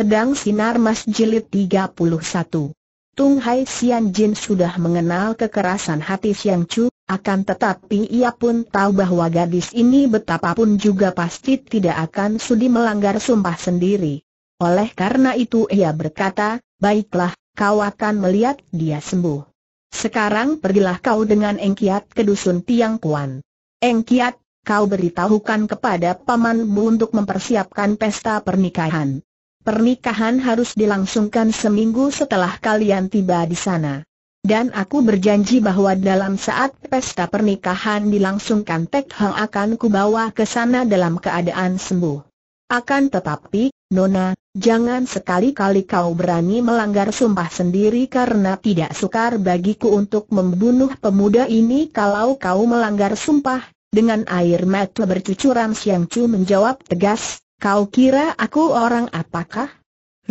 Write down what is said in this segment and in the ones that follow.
Pedang Sinar Mas Jilid 31 Tung Hai Sian Jin sudah mengenal kekerasan hati Siang Chu, akan tetapi ia pun tahu bahwa gadis ini betapapun juga pasti tidak akan sudi melanggar sumpah sendiri. Oleh karena itu ia berkata, baiklah, kau akan melihat dia sembuh. Sekarang pergilah kau dengan Engkiat ke dusun Tiang Kuan. Engkiat, kau beritahukan kepada pamanmu untuk mempersiapkan pesta pernikahan. Pernikahan harus dilangsungkan seminggu setelah kalian tiba di sana. Dan aku berjanji bahwa dalam saat pesta pernikahan dilangsungkan Tek Hang akan kubawa ke sana dalam keadaan sembuh. Akan tetapi, Nona, jangan sekali-kali kau berani melanggar sumpah sendiri karena tidak sukar bagiku untuk membunuh pemuda ini kalau kau melanggar sumpah. Dengan air mata bercucuran Siang Chu menjawab tegas, Kau kira aku orang apakah?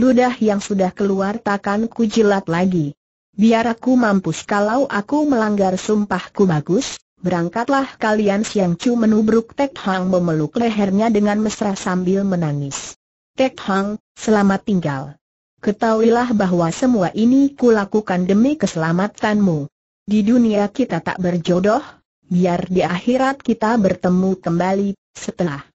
Ludah yang sudah keluar takkan jilat lagi. Biar aku mampus kalau aku melanggar sumpahku bagus, berangkatlah kalian Siang cu menubruk Tek Hang memeluk lehernya dengan mesra sambil menangis. Tek Hang, selamat tinggal. Ketahuilah bahwa semua ini kulakukan demi keselamatanmu. Di dunia kita tak berjodoh, biar di akhirat kita bertemu kembali, setelah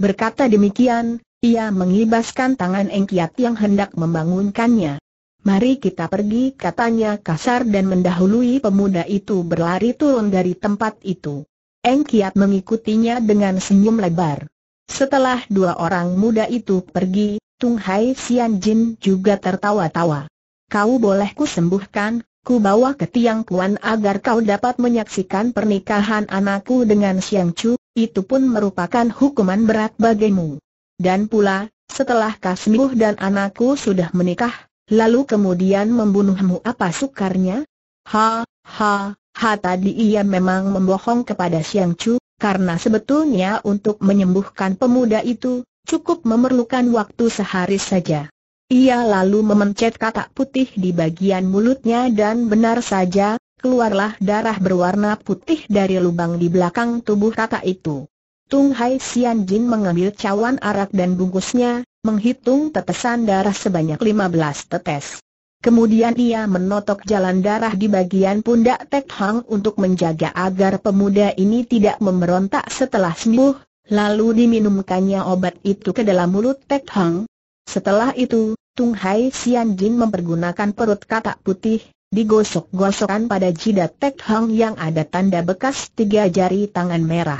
Berkata demikian, ia mengibaskan tangan Engkiat yang hendak membangunkannya. Mari kita pergi katanya kasar dan mendahului pemuda itu berlari turun dari tempat itu. Engkiat mengikutinya dengan senyum lebar. Setelah dua orang muda itu pergi, Tung Hai Sian Jin juga tertawa-tawa. Kau boleh ku sembuhkan, ku bawa ke tiang kuan agar kau dapat menyaksikan pernikahan anakku dengan Xiang Chu, itu pun merupakan hukuman berat bagimu. Dan pula, setelah Kasmiuh dan anakku sudah menikah, lalu kemudian membunuhmu apa sukarnya? Ha, ha, ha tadi ia memang membohong kepada Siang Chu, karena sebetulnya untuk menyembuhkan pemuda itu, cukup memerlukan waktu sehari saja. Ia lalu memencet katak putih di bagian mulutnya dan benar saja, keluarlah darah berwarna putih dari lubang di belakang tubuh kakak itu. Tung Hai Sian Jin mengambil cawan arak dan bungkusnya, menghitung tetesan darah sebanyak 15 tetes. Kemudian ia menotok jalan darah di bagian pundak Tek Hang untuk menjaga agar pemuda ini tidak memberontak setelah sembuh, lalu diminumkannya obat itu ke dalam mulut Tek Hang. Setelah itu, Tung Hai Sian Jin mempergunakan perut kakak putih, digosok gosokan pada jidat Tek Hang yang ada tanda bekas tiga jari tangan merah.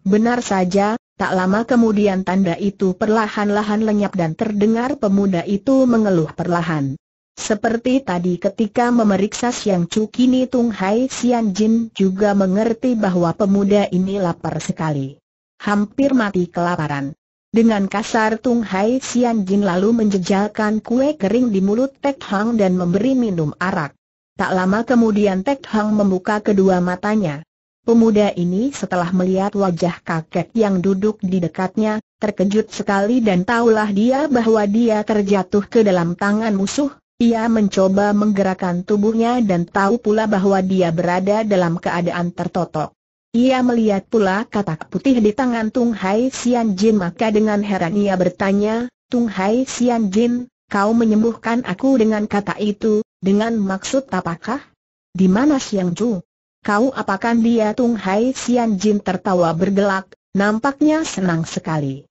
Benar saja, tak lama kemudian tanda itu perlahan-lahan lenyap dan terdengar pemuda itu mengeluh perlahan. Seperti tadi ketika memeriksa Siang Chu kini Tung Hai Sian Jin juga mengerti bahwa pemuda ini lapar sekali. Hampir mati kelaparan. Dengan kasar Tung Hai Sian Jin lalu menjejalkan kue kering di mulut Tek Hang dan memberi minum arak. Tak lama kemudian Tek Hang membuka kedua matanya. Pemuda ini setelah melihat wajah kakek yang duduk di dekatnya, terkejut sekali dan tahulah dia bahwa dia terjatuh ke dalam tangan musuh, ia mencoba menggerakkan tubuhnya dan tahu pula bahwa dia berada dalam keadaan tertotok. Ia melihat pula katak putih di tangan Tung Hai Xian Jin maka dengan heran ia bertanya, Tung Hai Xian Jin, kau menyembuhkan aku dengan kata itu, dengan maksud apakah? Di mana Siang Chu? Kau apakan dia Tung Hai Sian Jin tertawa bergelak, nampaknya senang sekali.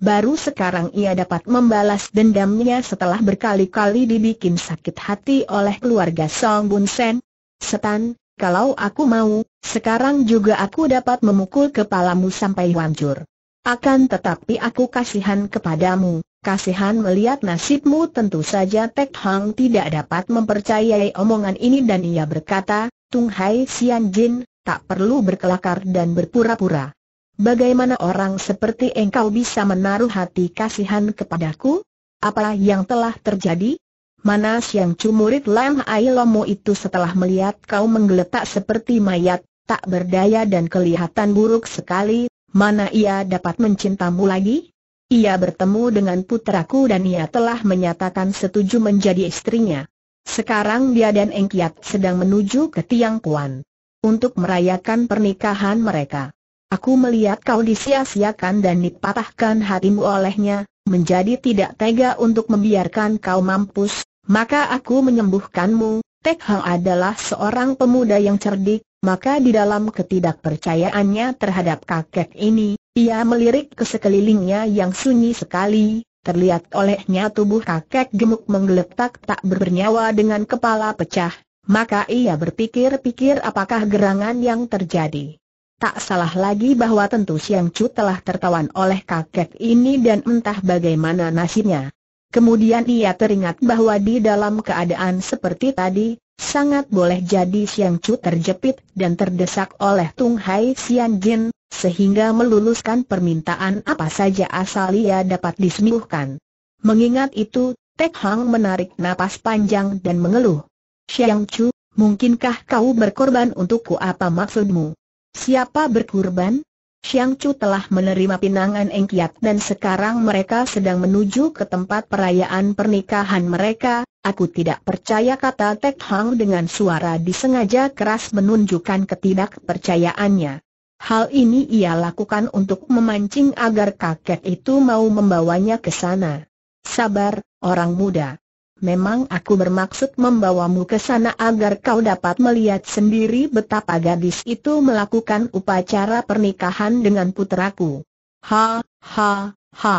Baru sekarang ia dapat membalas dendamnya setelah berkali-kali dibikin sakit hati oleh keluarga Song Bun Sen. Setan, kalau aku mau, sekarang juga aku dapat memukul kepalamu sampai hancur. Akan tetapi aku kasihan kepadamu, Kasihan melihat nasibmu tentu saja Tek Hang tidak dapat mempercayai omongan ini dan ia berkata, Tung Hai Sian Jin, tak perlu berkelakar dan berpura-pura. Bagaimana orang seperti engkau bisa menaruh hati kasihan kepadaku? Apa yang telah terjadi? Manas yang cumurit Lam Ai Lomo itu setelah melihat kau menggeletak seperti mayat, tak berdaya dan kelihatan buruk sekali, mana ia dapat mencintamu lagi? Ia bertemu dengan putraku dan ia telah menyatakan setuju menjadi istrinya. Sekarang dia dan Engkiat sedang menuju ke Tiang Kuan untuk merayakan pernikahan mereka. Aku melihat kau disia-siakan dan dipatahkan hatimu olehnya, menjadi tidak tega untuk membiarkan kau mampus, maka aku menyembuhkanmu. Tek Hang adalah seorang pemuda yang cerdik, maka di dalam ketidakpercayaannya terhadap kakek ini, ia melirik ke sekelilingnya yang sunyi sekali, terlihat olehnya tubuh kakek gemuk menggeletak tak bernyawa dengan kepala pecah, maka ia berpikir-pikir apakah gerangan yang terjadi. Tak salah lagi bahwa tentu Siang Chu telah tertawan oleh kakek ini dan entah bagaimana nasibnya. Kemudian ia teringat bahwa di dalam keadaan seperti tadi, Sangat boleh jadi Siang Chu terjepit dan terdesak oleh Tung Hai Sian Jin, sehingga meluluskan permintaan apa saja asal ia dapat disembuhkan. Mengingat itu, Tek Hang menarik napas panjang dan mengeluh. Siang Chu, mungkinkah kau berkorban untukku apa maksudmu? Siapa berkorban? Xiang Chu telah menerima pinangan Eng Kiat dan sekarang mereka sedang menuju ke tempat perayaan pernikahan mereka. Aku tidak percaya kata Tek Hang dengan suara disengaja keras menunjukkan ketidakpercayaannya. Hal ini ia lakukan untuk memancing agar kakek itu mau membawanya ke sana. Sabar, orang muda memang aku bermaksud membawamu ke sana agar kau dapat melihat sendiri betapa gadis itu melakukan upacara pernikahan dengan putraku. Ha, ha, ha.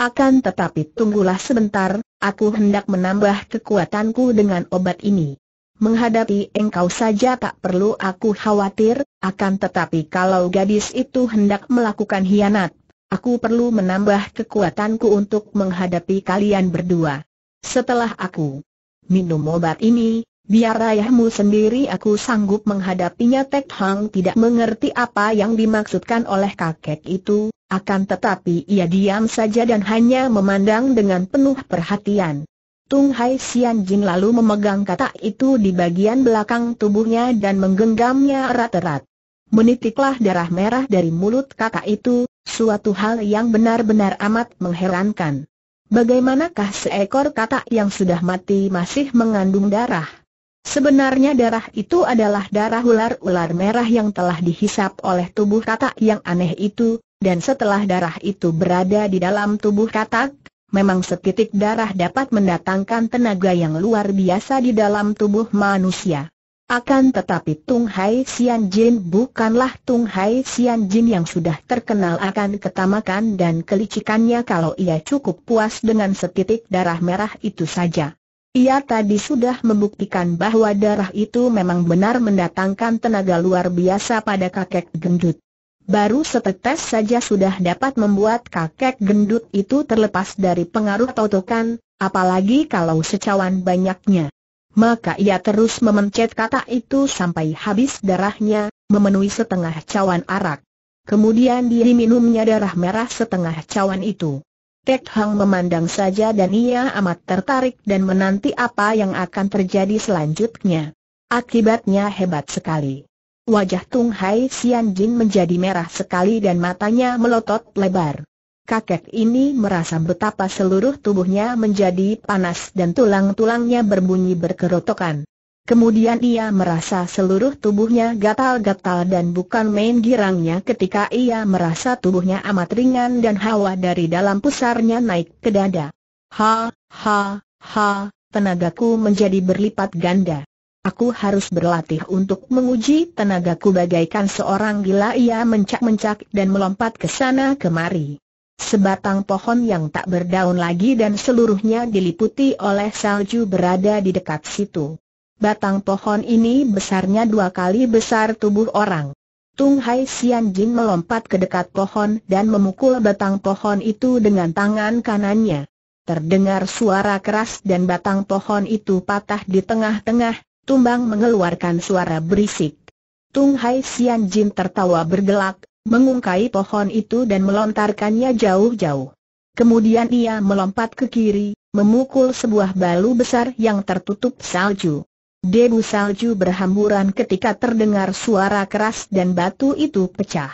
Akan tetapi tunggulah sebentar, aku hendak menambah kekuatanku dengan obat ini. Menghadapi engkau saja tak perlu aku khawatir, akan tetapi kalau gadis itu hendak melakukan hianat, aku perlu menambah kekuatanku untuk menghadapi kalian berdua. Setelah aku minum obat ini, biar ayahmu sendiri aku sanggup menghadapinya Tek Hang tidak mengerti apa yang dimaksudkan oleh kakek itu, akan tetapi ia diam saja dan hanya memandang dengan penuh perhatian. Tung Hai Xian Jin lalu memegang kata itu di bagian belakang tubuhnya dan menggenggamnya erat-erat. Menitiklah darah merah dari mulut kakak itu, suatu hal yang benar-benar amat mengherankan. Bagaimanakah seekor katak yang sudah mati masih mengandung darah? Sebenarnya darah itu adalah darah ular-ular merah yang telah dihisap oleh tubuh katak yang aneh itu, dan setelah darah itu berada di dalam tubuh katak, memang setitik darah dapat mendatangkan tenaga yang luar biasa di dalam tubuh manusia. Akan tetapi Tung Hai Sian Jin bukanlah Tung Hai Sian Jin yang sudah terkenal akan ketamakan dan kelicikannya kalau ia cukup puas dengan setitik darah merah itu saja. Ia tadi sudah membuktikan bahwa darah itu memang benar mendatangkan tenaga luar biasa pada kakek gendut. Baru setetes saja sudah dapat membuat kakek gendut itu terlepas dari pengaruh totokan, apalagi kalau secawan banyaknya maka ia terus memencet kata itu sampai habis darahnya, memenuhi setengah cawan arak. Kemudian dia minumnya darah merah setengah cawan itu. Tek Hang memandang saja dan ia amat tertarik dan menanti apa yang akan terjadi selanjutnya. Akibatnya hebat sekali. Wajah Tung Hai Sian Jin menjadi merah sekali dan matanya melotot lebar kakek ini merasa betapa seluruh tubuhnya menjadi panas dan tulang-tulangnya berbunyi berkerotokan. Kemudian ia merasa seluruh tubuhnya gatal-gatal dan bukan main girangnya ketika ia merasa tubuhnya amat ringan dan hawa dari dalam pusarnya naik ke dada. Ha, ha, ha, tenagaku menjadi berlipat ganda. Aku harus berlatih untuk menguji tenagaku bagaikan seorang gila ia mencak-mencak dan melompat ke sana kemari. Sebatang pohon yang tak berdaun lagi dan seluruhnya diliputi oleh salju berada di dekat situ. Batang pohon ini besarnya dua kali besar tubuh orang. Tung Hai Sian Jin melompat ke dekat pohon dan memukul batang pohon itu dengan tangan kanannya. Terdengar suara keras dan batang pohon itu patah di tengah-tengah, tumbang mengeluarkan suara berisik. Tung Hai Sian Jin tertawa bergelak, mengungkai pohon itu dan melontarkannya jauh-jauh. Kemudian ia melompat ke kiri, memukul sebuah balu besar yang tertutup salju. Debu salju berhamburan ketika terdengar suara keras dan batu itu pecah.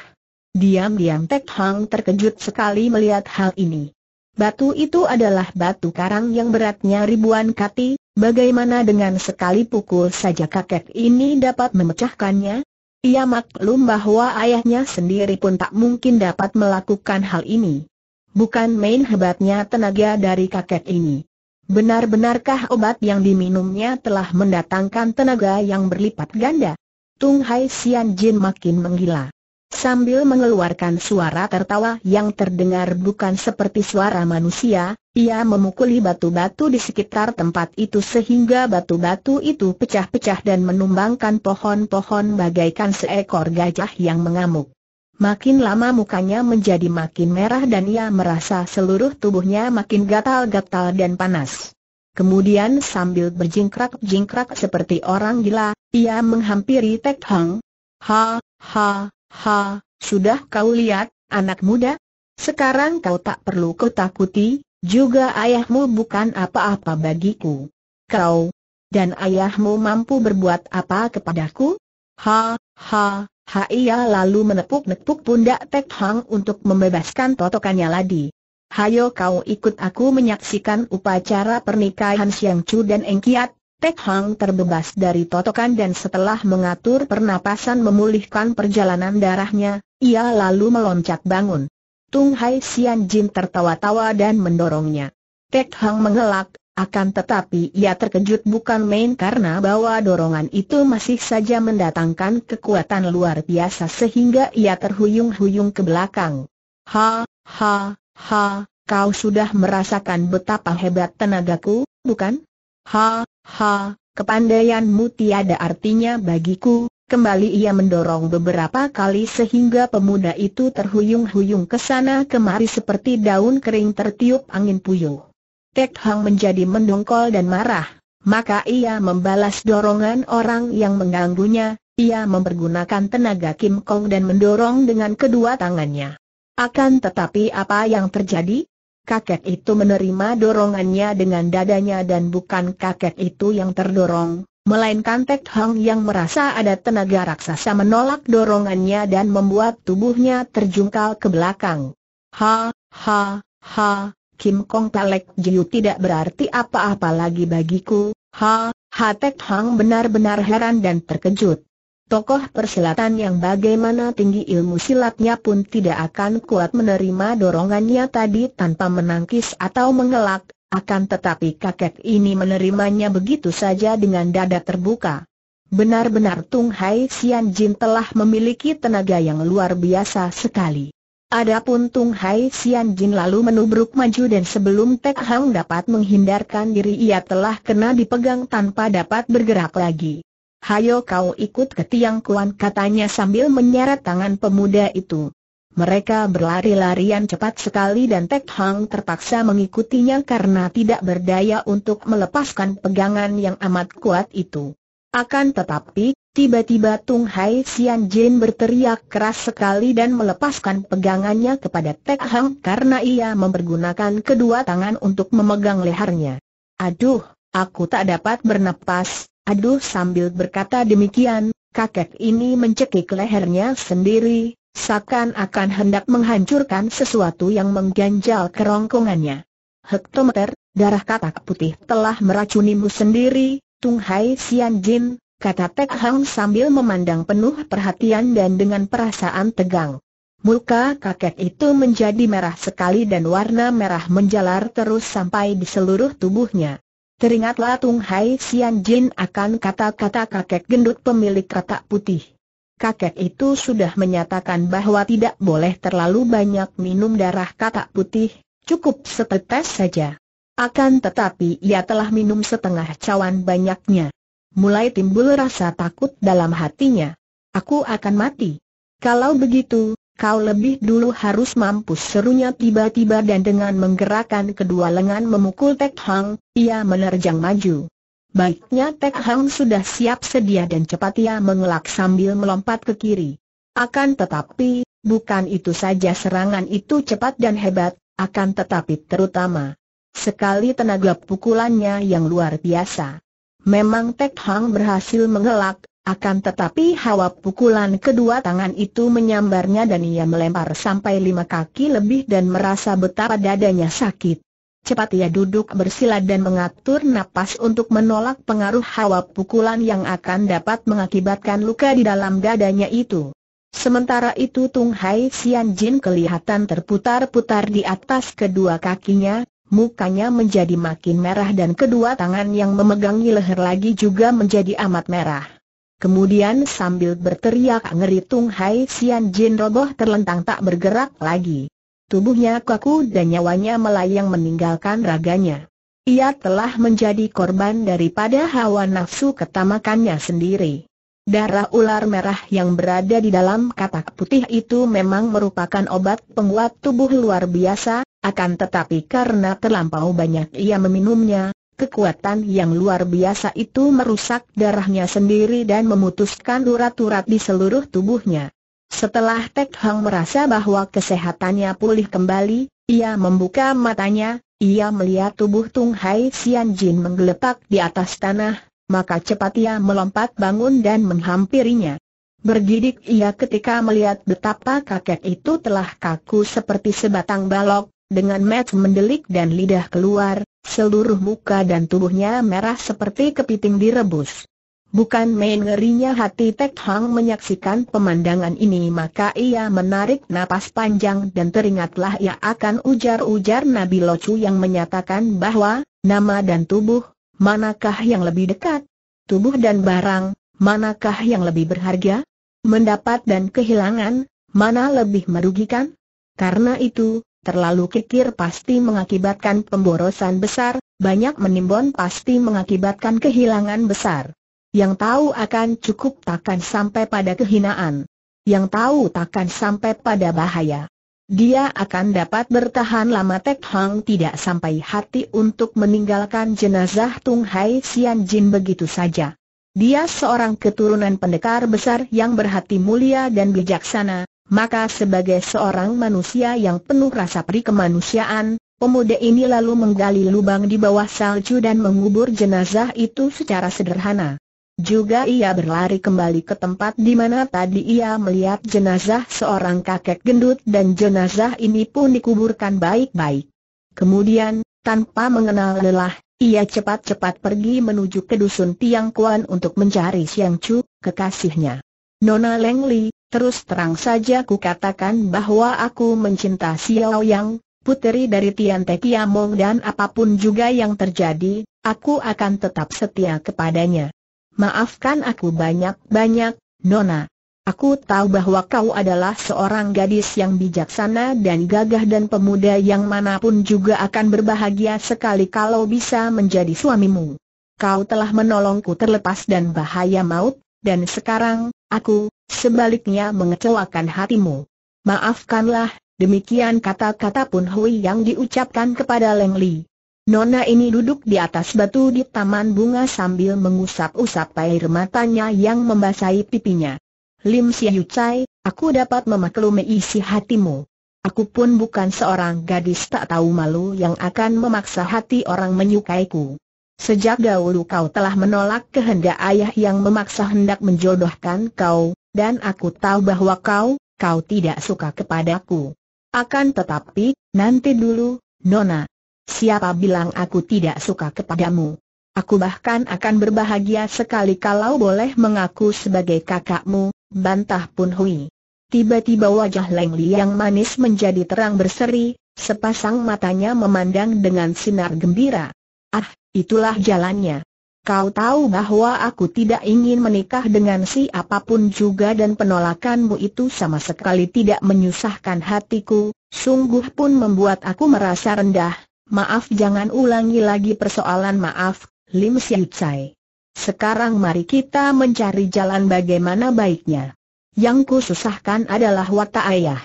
Diam-diam Tek Hang terkejut sekali melihat hal ini. Batu itu adalah batu karang yang beratnya ribuan kati, bagaimana dengan sekali pukul saja kakek ini dapat memecahkannya? Ia maklum bahwa ayahnya sendiri pun tak mungkin dapat melakukan hal ini. Bukan main hebatnya tenaga dari kakek ini. Benar-benarkah obat yang diminumnya telah mendatangkan tenaga yang berlipat ganda? Tung Hai Sian Jin makin menggila. Sambil mengeluarkan suara tertawa yang terdengar bukan seperti suara manusia, ia memukuli batu-batu di sekitar tempat itu sehingga batu-batu itu pecah-pecah dan menumbangkan pohon-pohon bagaikan seekor gajah yang mengamuk. Makin lama mukanya menjadi makin merah dan ia merasa seluruh tubuhnya makin gatal-gatal dan panas. Kemudian sambil berjingkrak-jingkrak seperti orang gila, ia menghampiri Tek Hang. Ha, ha, Ha, sudah kau lihat, anak muda? Sekarang kau tak perlu ketakuti, juga ayahmu bukan apa-apa bagiku. Kau dan ayahmu mampu berbuat apa kepadaku? Ha, ha, ha ia lalu menepuk-nepuk pundak Tek Hang untuk membebaskan totokannya ladi. Hayo kau ikut aku menyaksikan upacara pernikahan Siang Chu dan Engkiat, Tek Hang terbebas dari totokan dan setelah mengatur pernapasan memulihkan perjalanan darahnya, ia lalu meloncat bangun. Tung Hai Sian Jin tertawa-tawa dan mendorongnya. Tek Hang mengelak, akan tetapi ia terkejut bukan main karena bahwa dorongan itu masih saja mendatangkan kekuatan luar biasa sehingga ia terhuyung-huyung ke belakang. Ha, ha, ha, kau sudah merasakan betapa hebat tenagaku, bukan? Ha, ha, kepandaianmu tiada artinya bagiku, Kembali ia mendorong beberapa kali sehingga pemuda itu terhuyung-huyung ke sana kemari seperti daun kering tertiup angin puyuh. Tek Hang menjadi mendongkol dan marah, maka ia membalas dorongan orang yang mengganggunya, ia mempergunakan tenaga Kim Kong dan mendorong dengan kedua tangannya. Akan tetapi apa yang terjadi? Kakek itu menerima dorongannya dengan dadanya dan bukan kakek itu yang terdorong, melainkan Tek Hong yang merasa ada tenaga raksasa menolak dorongannya dan membuat tubuhnya terjungkal ke belakang. Ha, ha, ha, Kim Kong Talek Jiu tidak berarti apa-apa lagi bagiku, ha, ha Tek Hong benar-benar heran dan terkejut. Tokoh persilatan yang bagaimana tinggi ilmu silatnya pun tidak akan kuat menerima dorongannya tadi tanpa menangkis atau mengelak, akan tetapi kakek ini menerimanya begitu saja dengan dada terbuka. Benar-benar Tung Hai Sian Jin telah memiliki tenaga yang luar biasa sekali. Adapun Tung Hai Sian Jin lalu menubruk maju dan sebelum Tek Hang dapat menghindarkan diri ia telah kena dipegang tanpa dapat bergerak lagi hayo kau ikut ke tiang kuan katanya sambil menyeret tangan pemuda itu. Mereka berlari-larian cepat sekali dan Tek Hang terpaksa mengikutinya karena tidak berdaya untuk melepaskan pegangan yang amat kuat itu. Akan tetapi, tiba-tiba Tung Hai Xian Jin berteriak keras sekali dan melepaskan pegangannya kepada Tek Hang karena ia mempergunakan kedua tangan untuk memegang lehernya. Aduh, aku tak dapat bernapas, Aduh sambil berkata demikian, kakek ini mencekik lehernya sendiri, seakan-akan hendak menghancurkan sesuatu yang mengganjal kerongkongannya. Hektometer, darah katak putih telah meracunimu sendiri, Tung Hai Sian Jin, kata Tek Hang sambil memandang penuh perhatian dan dengan perasaan tegang. Muka kakek itu menjadi merah sekali dan warna merah menjalar terus sampai di seluruh tubuhnya. Teringatlah Tung Hai Xian Jin akan kata-kata kakek gendut pemilik katak putih. Kakek itu sudah menyatakan bahwa tidak boleh terlalu banyak minum darah katak putih, cukup setetes saja. Akan tetapi ia telah minum setengah cawan banyaknya. Mulai timbul rasa takut dalam hatinya. Aku akan mati. Kalau begitu, Kau lebih dulu harus mampus serunya tiba-tiba dan dengan menggerakkan kedua lengan memukul Tek Hang, ia menerjang maju. Baiknya Tek Hang sudah siap sedia dan cepat ia mengelak sambil melompat ke kiri. Akan tetapi, bukan itu saja serangan itu cepat dan hebat, akan tetapi terutama. Sekali tenaga pukulannya yang luar biasa. Memang Tek Hang berhasil mengelak, akan tetapi hawa pukulan kedua tangan itu menyambarnya dan ia melempar sampai lima kaki lebih dan merasa betapa dadanya sakit. Cepat ia duduk bersila dan mengatur napas untuk menolak pengaruh hawa pukulan yang akan dapat mengakibatkan luka di dalam dadanya itu. Sementara itu Tung Hai Xian Jin kelihatan terputar-putar di atas kedua kakinya, mukanya menjadi makin merah dan kedua tangan yang memegangi leher lagi juga menjadi amat merah. Kemudian sambil berteriak ngeri Tung Hai Sian Jin roboh terlentang tak bergerak lagi. Tubuhnya kaku dan nyawanya melayang meninggalkan raganya. Ia telah menjadi korban daripada hawa nafsu ketamakannya sendiri. Darah ular merah yang berada di dalam katak putih itu memang merupakan obat penguat tubuh luar biasa, akan tetapi karena terlampau banyak ia meminumnya, Kekuatan yang luar biasa itu merusak darahnya sendiri dan memutuskan urat-urat di seluruh tubuhnya. Setelah Tek Hang merasa bahwa kesehatannya pulih kembali, ia membuka matanya, ia melihat tubuh Tung Hai Sian Jin menggeletak di atas tanah, maka cepat ia melompat bangun dan menghampirinya. Bergidik ia ketika melihat betapa kakek itu telah kaku seperti sebatang balok, dengan mat mendelik dan lidah keluar, Seluruh muka dan tubuhnya merah seperti kepiting direbus. Bukan main ngerinya hati Tek Hang menyaksikan pemandangan ini maka ia menarik napas panjang dan teringatlah ia akan ujar-ujar Nabi Locu yang menyatakan bahwa, nama dan tubuh, manakah yang lebih dekat? Tubuh dan barang, manakah yang lebih berharga? Mendapat dan kehilangan, mana lebih merugikan? Karena itu, terlalu kikir pasti mengakibatkan pemborosan besar, banyak menimbun pasti mengakibatkan kehilangan besar. Yang tahu akan cukup takkan sampai pada kehinaan. Yang tahu takkan sampai pada bahaya. Dia akan dapat bertahan lama Tek Hang tidak sampai hati untuk meninggalkan jenazah Tung Hai Sian Jin begitu saja. Dia seorang keturunan pendekar besar yang berhati mulia dan bijaksana, maka sebagai seorang manusia yang penuh rasa peri kemanusiaan, pemuda ini lalu menggali lubang di bawah salju dan mengubur jenazah itu secara sederhana. Juga ia berlari kembali ke tempat di mana tadi ia melihat jenazah seorang kakek gendut dan jenazah ini pun dikuburkan baik-baik. Kemudian, tanpa mengenal lelah, ia cepat-cepat pergi menuju ke dusun Tiang Kuan untuk mencari Siang Chu, kekasihnya. Nona Leng Li, Terus terang saja ku katakan bahwa aku mencinta Xiao Yang, puteri dari Tian Te Kiamong dan apapun juga yang terjadi, aku akan tetap setia kepadanya. Maafkan aku banyak-banyak, Nona. Aku tahu bahwa kau adalah seorang gadis yang bijaksana dan gagah dan pemuda yang manapun juga akan berbahagia sekali kalau bisa menjadi suamimu. Kau telah menolongku terlepas dan bahaya maut, dan sekarang, aku, sebaliknya mengecewakan hatimu. Maafkanlah, demikian kata-kata pun Hui yang diucapkan kepada Leng Li. Nona ini duduk di atas batu di taman bunga sambil mengusap-usap air matanya yang membasahi pipinya. Lim Siu Chai, aku dapat memaklumi isi hatimu. Aku pun bukan seorang gadis tak tahu malu yang akan memaksa hati orang menyukaiku. Sejak dahulu kau telah menolak kehendak ayah yang memaksa hendak menjodohkan kau, dan aku tahu bahwa kau, kau tidak suka kepadaku. Akan tetapi, nanti dulu, Nona. Siapa bilang aku tidak suka kepadamu? Aku bahkan akan berbahagia sekali kalau boleh mengaku sebagai kakakmu, bantah Pun Hui. Tiba-tiba wajah Leng Li yang manis menjadi terang berseri, sepasang matanya memandang dengan sinar gembira. Ah, itulah jalannya. Kau tahu bahwa aku tidak ingin menikah dengan si apapun juga dan penolakanmu itu sama sekali tidak menyusahkan hatiku, sungguh pun membuat aku merasa rendah. Maaf jangan ulangi lagi persoalan maaf, Lim Siu Chai. Sekarang mari kita mencari jalan bagaimana baiknya. Yang ku susahkan adalah watak ayah.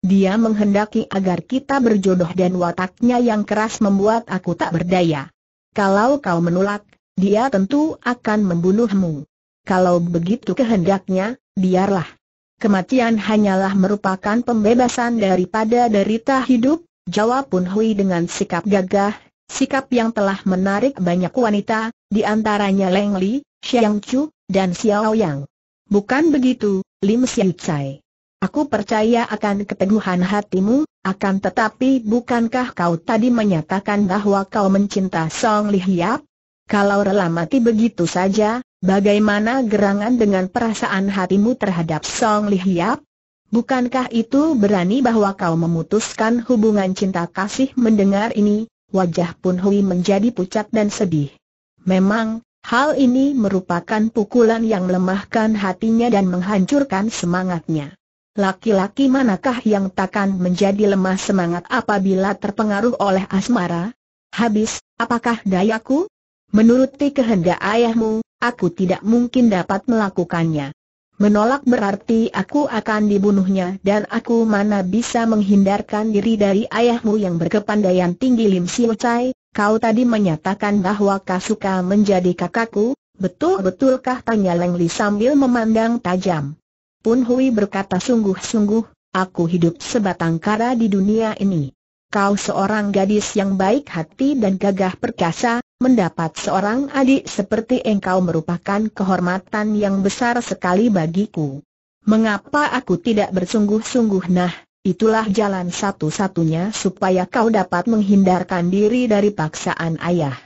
Dia menghendaki agar kita berjodoh dan wataknya yang keras membuat aku tak berdaya. Kalau kau menolak, dia tentu akan membunuhmu. Kalau begitu kehendaknya, biarlah. Kematian hanyalah merupakan pembebasan daripada derita hidup, jawab Pun Hui dengan sikap gagah, sikap yang telah menarik banyak wanita, di antaranya Leng Li, Xiang Chu, dan Xiao Yang. Bukan begitu, Lim Xiu Chai. Aku percaya akan keteguhan hatimu, akan tetapi bukankah kau tadi menyatakan bahwa kau mencinta Song Li Hiap? Kalau rela mati begitu saja, bagaimana gerangan dengan perasaan hatimu terhadap Song Li Hiap? Bukankah itu berani bahwa kau memutuskan hubungan cinta kasih mendengar ini? Wajah Pun Hui menjadi pucat dan sedih. Memang, hal ini merupakan pukulan yang melemahkan hatinya dan menghancurkan semangatnya. Laki-laki manakah yang takkan menjadi lemah semangat apabila terpengaruh oleh asmara? Habis, apakah dayaku? Menuruti kehendak ayahmu, aku tidak mungkin dapat melakukannya. Menolak berarti aku akan dibunuhnya dan aku mana bisa menghindarkan diri dari ayahmu yang berkepandaian tinggi Lim Siu Chai, kau tadi menyatakan bahwa Kasuka menjadi kakakku, betul-betulkah tanya Leng Li sambil memandang tajam. Pun Hui berkata sungguh-sungguh, aku hidup sebatang kara di dunia ini. Kau seorang gadis yang baik hati dan gagah perkasa, Mendapat seorang adik seperti engkau merupakan kehormatan yang besar sekali bagiku. Mengapa aku tidak bersungguh-sungguh nah, itulah jalan satu-satunya supaya kau dapat menghindarkan diri dari paksaan ayah.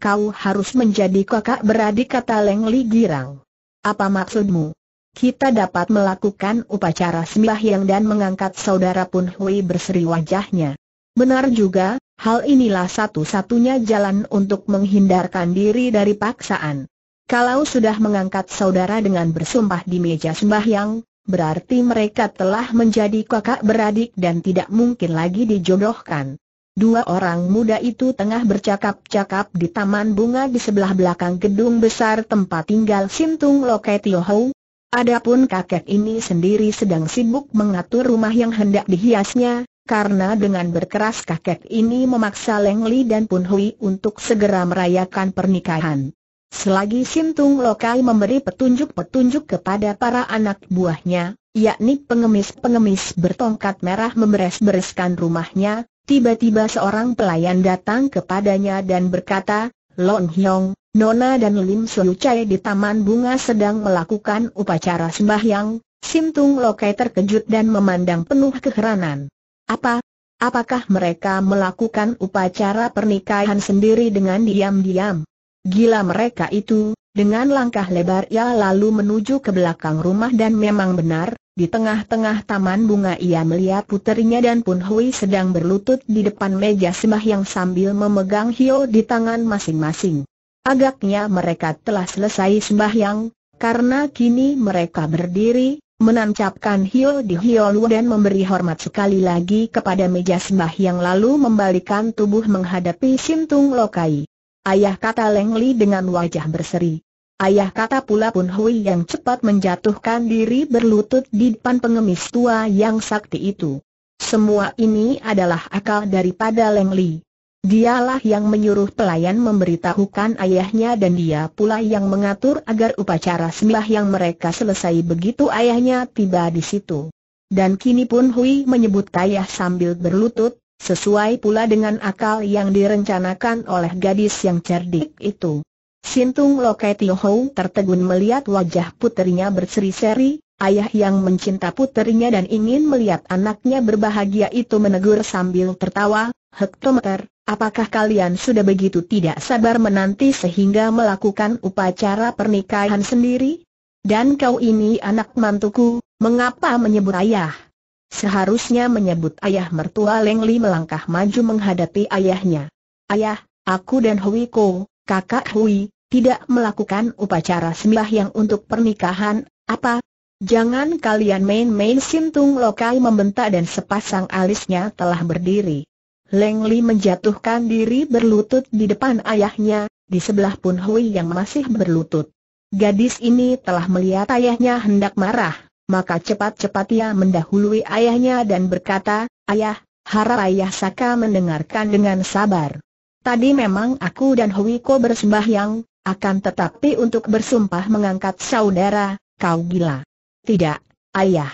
Kau harus menjadi kakak beradik kata Leng Li Girang. Apa maksudmu? Kita dapat melakukan upacara sembahyang dan mengangkat saudara pun Hui berseri wajahnya. Benar juga, Hal inilah satu-satunya jalan untuk menghindarkan diri dari paksaan. Kalau sudah mengangkat saudara dengan bersumpah di meja sembahyang, berarti mereka telah menjadi kakak beradik dan tidak mungkin lagi dijodohkan. Dua orang muda itu tengah bercakap-cakap di taman bunga di sebelah belakang gedung besar tempat tinggal Sintung Loket Adapun kakek ini sendiri sedang sibuk mengatur rumah yang hendak dihiasnya, karena dengan berkeras kakek ini memaksa Leng Li dan Pun Hui untuk segera merayakan pernikahan. Selagi Sintung Lokai memberi petunjuk-petunjuk kepada para anak buahnya, yakni pengemis-pengemis bertongkat merah memeres bereskan rumahnya, tiba-tiba seorang pelayan datang kepadanya dan berkata, Lon Hyong, Nona dan Lim Soyu Chai di Taman Bunga sedang melakukan upacara sembahyang, Sintung Lokai terkejut dan memandang penuh keheranan. Apa? Apakah mereka melakukan upacara pernikahan sendiri dengan diam-diam? Gila mereka itu, dengan langkah lebar ia lalu menuju ke belakang rumah dan memang benar, di tengah-tengah taman bunga ia melihat puterinya dan Pun Hui sedang berlutut di depan meja sembah yang sambil memegang hio di tangan masing-masing. Agaknya mereka telah selesai sembahyang, karena kini mereka berdiri, menancapkan hiu di hiu Lu dan memberi hormat sekali lagi kepada meja sembah yang lalu membalikan tubuh menghadapi Sintung Lokai. Ayah kata Leng Li dengan wajah berseri. Ayah kata pula Pun Hui yang cepat menjatuhkan diri berlutut di depan pengemis tua yang sakti itu. Semua ini adalah akal daripada Leng Li. Dialah yang menyuruh pelayan memberitahukan ayahnya dan dia pula yang mengatur agar upacara yang mereka selesai begitu ayahnya tiba di situ. Dan kini pun Hui menyebut ayah sambil berlutut, sesuai pula dengan akal yang direncanakan oleh gadis yang cerdik itu. Sintung Lokai Hou tertegun melihat wajah puterinya berseri-seri, ayah yang mencinta puterinya dan ingin melihat anaknya berbahagia itu menegur sambil tertawa, Hektometer, apakah kalian sudah begitu tidak sabar menanti sehingga melakukan upacara pernikahan sendiri? Dan kau ini anak mantuku, mengapa menyebut ayah? Seharusnya menyebut ayah mertua Lengli melangkah maju menghadapi ayahnya. Ayah, aku dan Hui Huiko, kakak Hui, tidak melakukan upacara yang untuk pernikahan, apa? Jangan kalian main-main sintung lokai membentak dan sepasang alisnya telah berdiri. Leng Li menjatuhkan diri berlutut di depan ayahnya, di sebelah Pun Hui yang masih berlutut. Gadis ini telah melihat ayahnya hendak marah, maka cepat-cepat ia mendahului ayahnya dan berkata, Ayah, harap ayah Saka mendengarkan dengan sabar. Tadi memang aku dan Hui Ko yang, akan tetapi untuk bersumpah mengangkat saudara, kau gila. Tidak, ayah.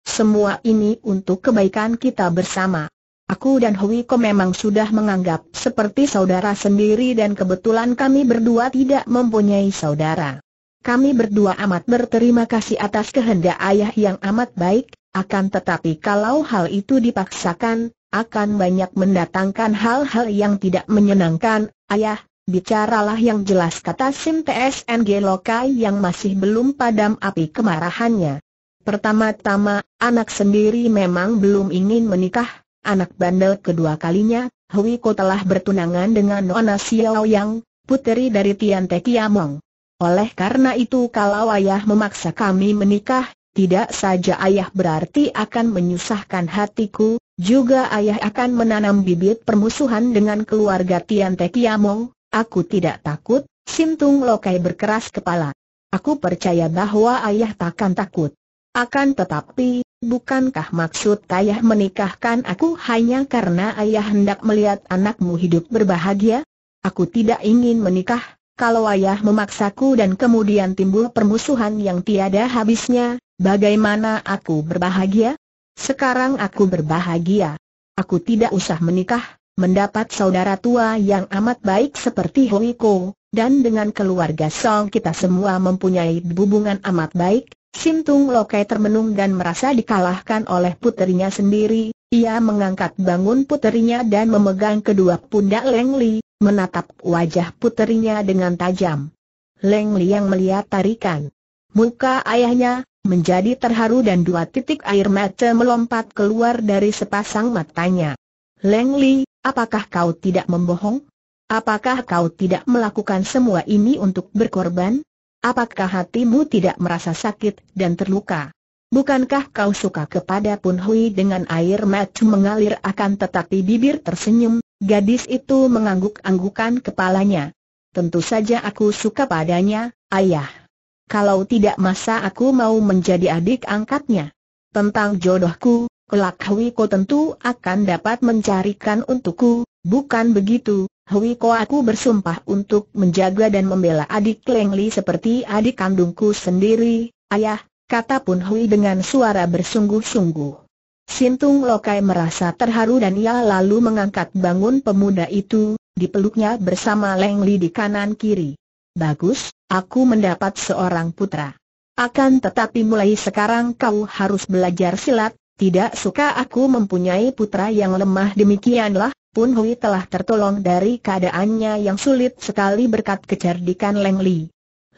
Semua ini untuk kebaikan kita bersama. Aku dan Hui Ko memang sudah menganggap seperti saudara sendiri dan kebetulan kami berdua tidak mempunyai saudara. Kami berdua amat berterima kasih atas kehendak ayah yang amat baik, akan tetapi kalau hal itu dipaksakan, akan banyak mendatangkan hal-hal yang tidak menyenangkan, ayah, bicaralah yang jelas kata Sim TSNG Lokai yang masih belum padam api kemarahannya. Pertama-tama, anak sendiri memang belum ingin menikah, anak bandel kedua kalinya, Hui Ko telah bertunangan dengan Nona Xiao Yang, puteri dari Tian Te Kiamong. Oleh karena itu kalau ayah memaksa kami menikah, tidak saja ayah berarti akan menyusahkan hatiku, juga ayah akan menanam bibit permusuhan dengan keluarga Tian Te Kiamong, aku tidak takut, Sintung Lokai berkeras kepala. Aku percaya bahwa ayah takkan takut. Akan tetapi, Bukankah maksud ayah menikahkan aku hanya karena ayah hendak melihat anakmu hidup berbahagia? Aku tidak ingin menikah, kalau ayah memaksaku dan kemudian timbul permusuhan yang tiada habisnya, bagaimana aku berbahagia? Sekarang aku berbahagia. Aku tidak usah menikah, mendapat saudara tua yang amat baik seperti Hoiko, dan dengan keluarga Song kita semua mempunyai hubungan amat baik, Sintung Lokai termenung dan merasa dikalahkan oleh puterinya sendiri, ia mengangkat bangun puterinya dan memegang kedua pundak Leng Li, menatap wajah puterinya dengan tajam. Leng Li yang melihat tarikan muka ayahnya, menjadi terharu dan dua titik air mata melompat keluar dari sepasang matanya. Leng Li, apakah kau tidak membohong? Apakah kau tidak melakukan semua ini untuk berkorban? Apakah hatimu tidak merasa sakit dan terluka? Bukankah kau suka kepada Pun Hui dengan air mata mengalir akan tetapi bibir tersenyum, gadis itu mengangguk-anggukan kepalanya. Tentu saja aku suka padanya, ayah. Kalau tidak masa aku mau menjadi adik angkatnya. Tentang jodohku, kelak Hui ko tentu akan dapat mencarikan untukku, Bukan begitu, Hui Ko aku bersumpah untuk menjaga dan membela adik Leng Li seperti adik kandungku sendiri, ayah, kata Pun Hui dengan suara bersungguh-sungguh. Sintung Lokai merasa terharu dan ia lalu mengangkat bangun pemuda itu, dipeluknya bersama Leng Li di kanan kiri. Bagus, aku mendapat seorang putra. Akan tetapi mulai sekarang kau harus belajar silat, tidak suka aku mempunyai putra yang lemah demikianlah, pun Hui telah tertolong dari keadaannya yang sulit sekali berkat kecerdikan Leng Li.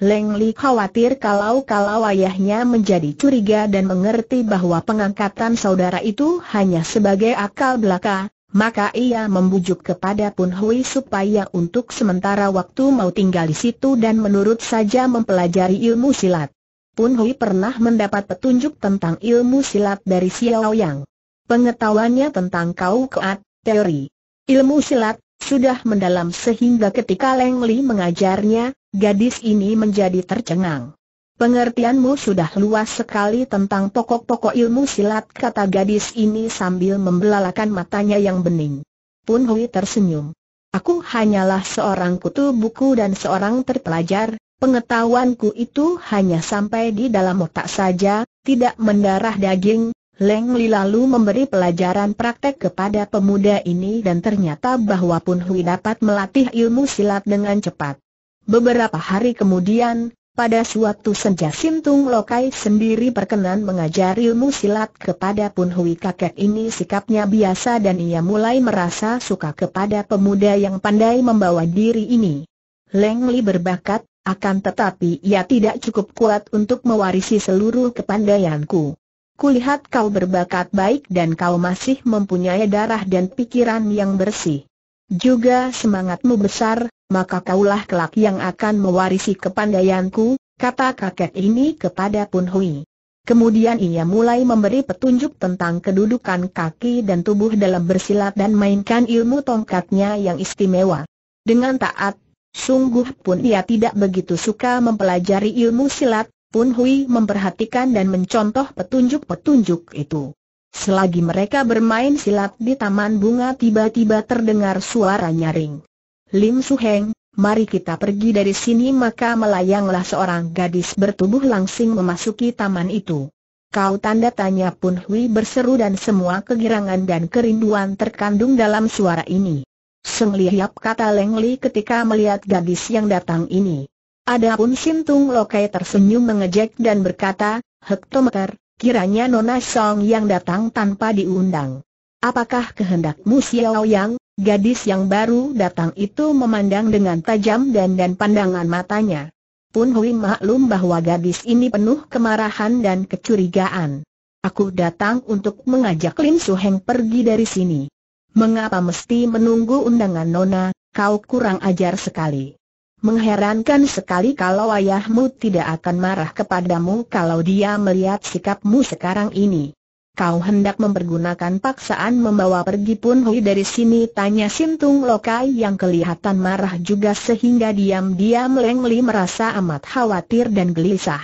Leng Li khawatir kalau-kalau ayahnya menjadi curiga dan mengerti bahwa pengangkatan saudara itu hanya sebagai akal belaka, maka ia membujuk kepada Pun Hui supaya untuk sementara waktu mau tinggal di situ dan menurut saja mempelajari ilmu silat. Pun Hui pernah mendapat petunjuk tentang ilmu silat dari Xiao Yang. Pengetahuannya tentang kau keat, teori Ilmu silat sudah mendalam sehingga ketika Leng Li mengajarnya, gadis ini menjadi tercengang. Pengertianmu sudah luas sekali tentang pokok-pokok ilmu silat kata gadis ini sambil membelalakan matanya yang bening. Pun Hui tersenyum. Aku hanyalah seorang kutu buku dan seorang terpelajar, pengetahuanku itu hanya sampai di dalam otak saja, tidak mendarah daging, Leng Li lalu memberi pelajaran praktek kepada pemuda ini dan ternyata bahwa Pun Hui dapat melatih ilmu silat dengan cepat. Beberapa hari kemudian, pada suatu senja Sintung Lokai sendiri berkenan mengajar ilmu silat kepada Pun Hui kakek ini sikapnya biasa dan ia mulai merasa suka kepada pemuda yang pandai membawa diri ini. Leng Li berbakat, akan tetapi ia tidak cukup kuat untuk mewarisi seluruh kepandaianku. Kulihat kau berbakat baik dan kau masih mempunyai darah dan pikiran yang bersih. Juga semangatmu besar, maka kaulah kelak yang akan mewarisi kepandaianku, kata kakek ini kepada Pun Hui. Kemudian ia mulai memberi petunjuk tentang kedudukan kaki dan tubuh dalam bersilat dan mainkan ilmu tongkatnya yang istimewa. Dengan taat, sungguh pun ia tidak begitu suka mempelajari ilmu silat, pun Hui memperhatikan dan mencontoh petunjuk-petunjuk itu. Selagi mereka bermain silat di taman bunga tiba-tiba terdengar suara nyaring. Lim Su Heng, mari kita pergi dari sini maka melayanglah seorang gadis bertubuh langsing memasuki taman itu. Kau tanda tanya Pun Hui berseru dan semua kegirangan dan kerinduan terkandung dalam suara ini. Seng Liap kata Leng Li ketika melihat gadis yang datang ini. Adapun Sintung Lokai tersenyum mengejek dan berkata, Hektometer, kiranya Nona Song yang datang tanpa diundang. Apakah kehendakmu Xiao Yang, gadis yang baru datang itu memandang dengan tajam dan dan pandangan matanya. Pun Hui maklum bahwa gadis ini penuh kemarahan dan kecurigaan. Aku datang untuk mengajak Lin Su Heng pergi dari sini. Mengapa mesti menunggu undangan Nona, kau kurang ajar sekali. Mengherankan sekali kalau ayahmu tidak akan marah kepadamu kalau dia melihat sikapmu sekarang ini. Kau hendak mempergunakan paksaan membawa pergi Pun Hui dari sini tanya Sintung Lokai yang kelihatan marah juga sehingga diam-diam lengli merasa amat khawatir dan gelisah.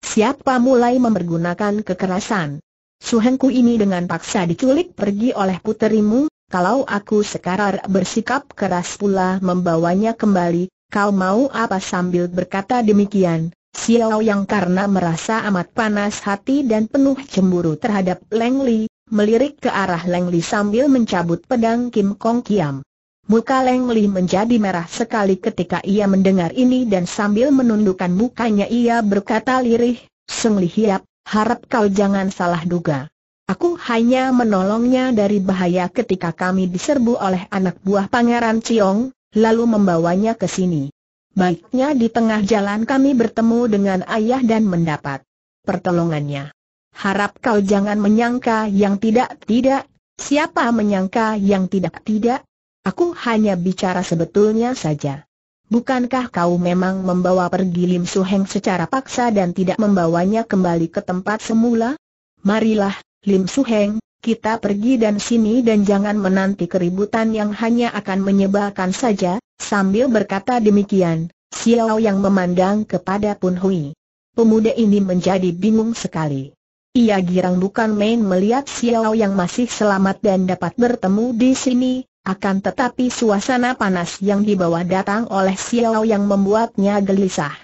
Siapa mulai mempergunakan kekerasan? Suhengku ini dengan paksa diculik pergi oleh puterimu, kalau aku sekarang bersikap keras pula membawanya kembali, kau mau apa sambil berkata demikian? Xiao Yang karena merasa amat panas hati dan penuh cemburu terhadap Leng Li, melirik ke arah Leng Li sambil mencabut pedang Kim Kong Kiam. Muka Leng Li menjadi merah sekali ketika ia mendengar ini dan sambil menundukkan mukanya ia berkata lirih, Seng Li Hiap, harap kau jangan salah duga. Aku hanya menolongnya dari bahaya ketika kami diserbu oleh anak buah Pangeran Ciong, lalu membawanya ke sini. Baiknya di tengah jalan kami bertemu dengan ayah dan mendapat pertolongannya. Harap kau jangan menyangka yang tidak-tidak, siapa menyangka yang tidak-tidak? Aku hanya bicara sebetulnya saja. Bukankah kau memang membawa pergi Lim Suheng secara paksa dan tidak membawanya kembali ke tempat semula? Marilah, Lim Suheng, kita pergi dan sini dan jangan menanti keributan yang hanya akan menyebalkan saja, sambil berkata demikian, Xiao yang memandang kepada Pun Hui. Pemuda ini menjadi bingung sekali. Ia girang bukan main melihat Xiao yang masih selamat dan dapat bertemu di sini, akan tetapi suasana panas yang dibawa datang oleh Xiao yang membuatnya gelisah.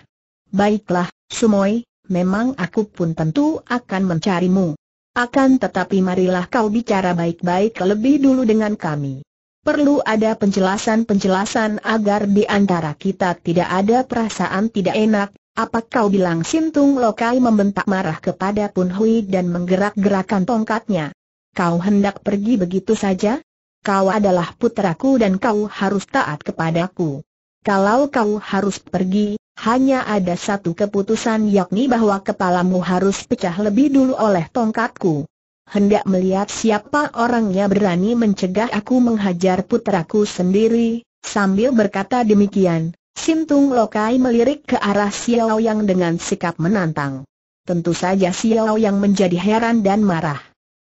Baiklah, Sumoi, memang aku pun tentu akan mencarimu. Akan tetapi marilah kau bicara baik-baik lebih dulu dengan kami. Perlu ada penjelasan-penjelasan agar di antara kita tidak ada perasaan tidak enak, apa kau bilang Sintung Lokai membentak marah kepada Pun Hui dan menggerak gerakkan tongkatnya? Kau hendak pergi begitu saja? Kau adalah putraku dan kau harus taat kepadaku. Kalau kau harus pergi, hanya ada satu keputusan yakni bahwa kepalamu harus pecah lebih dulu oleh tongkatku. Hendak melihat siapa orangnya berani mencegah aku menghajar putraku sendiri, sambil berkata demikian, Sintung Lokai melirik ke arah Xiao Yang dengan sikap menantang. Tentu saja Xiao Yang menjadi heran dan marah.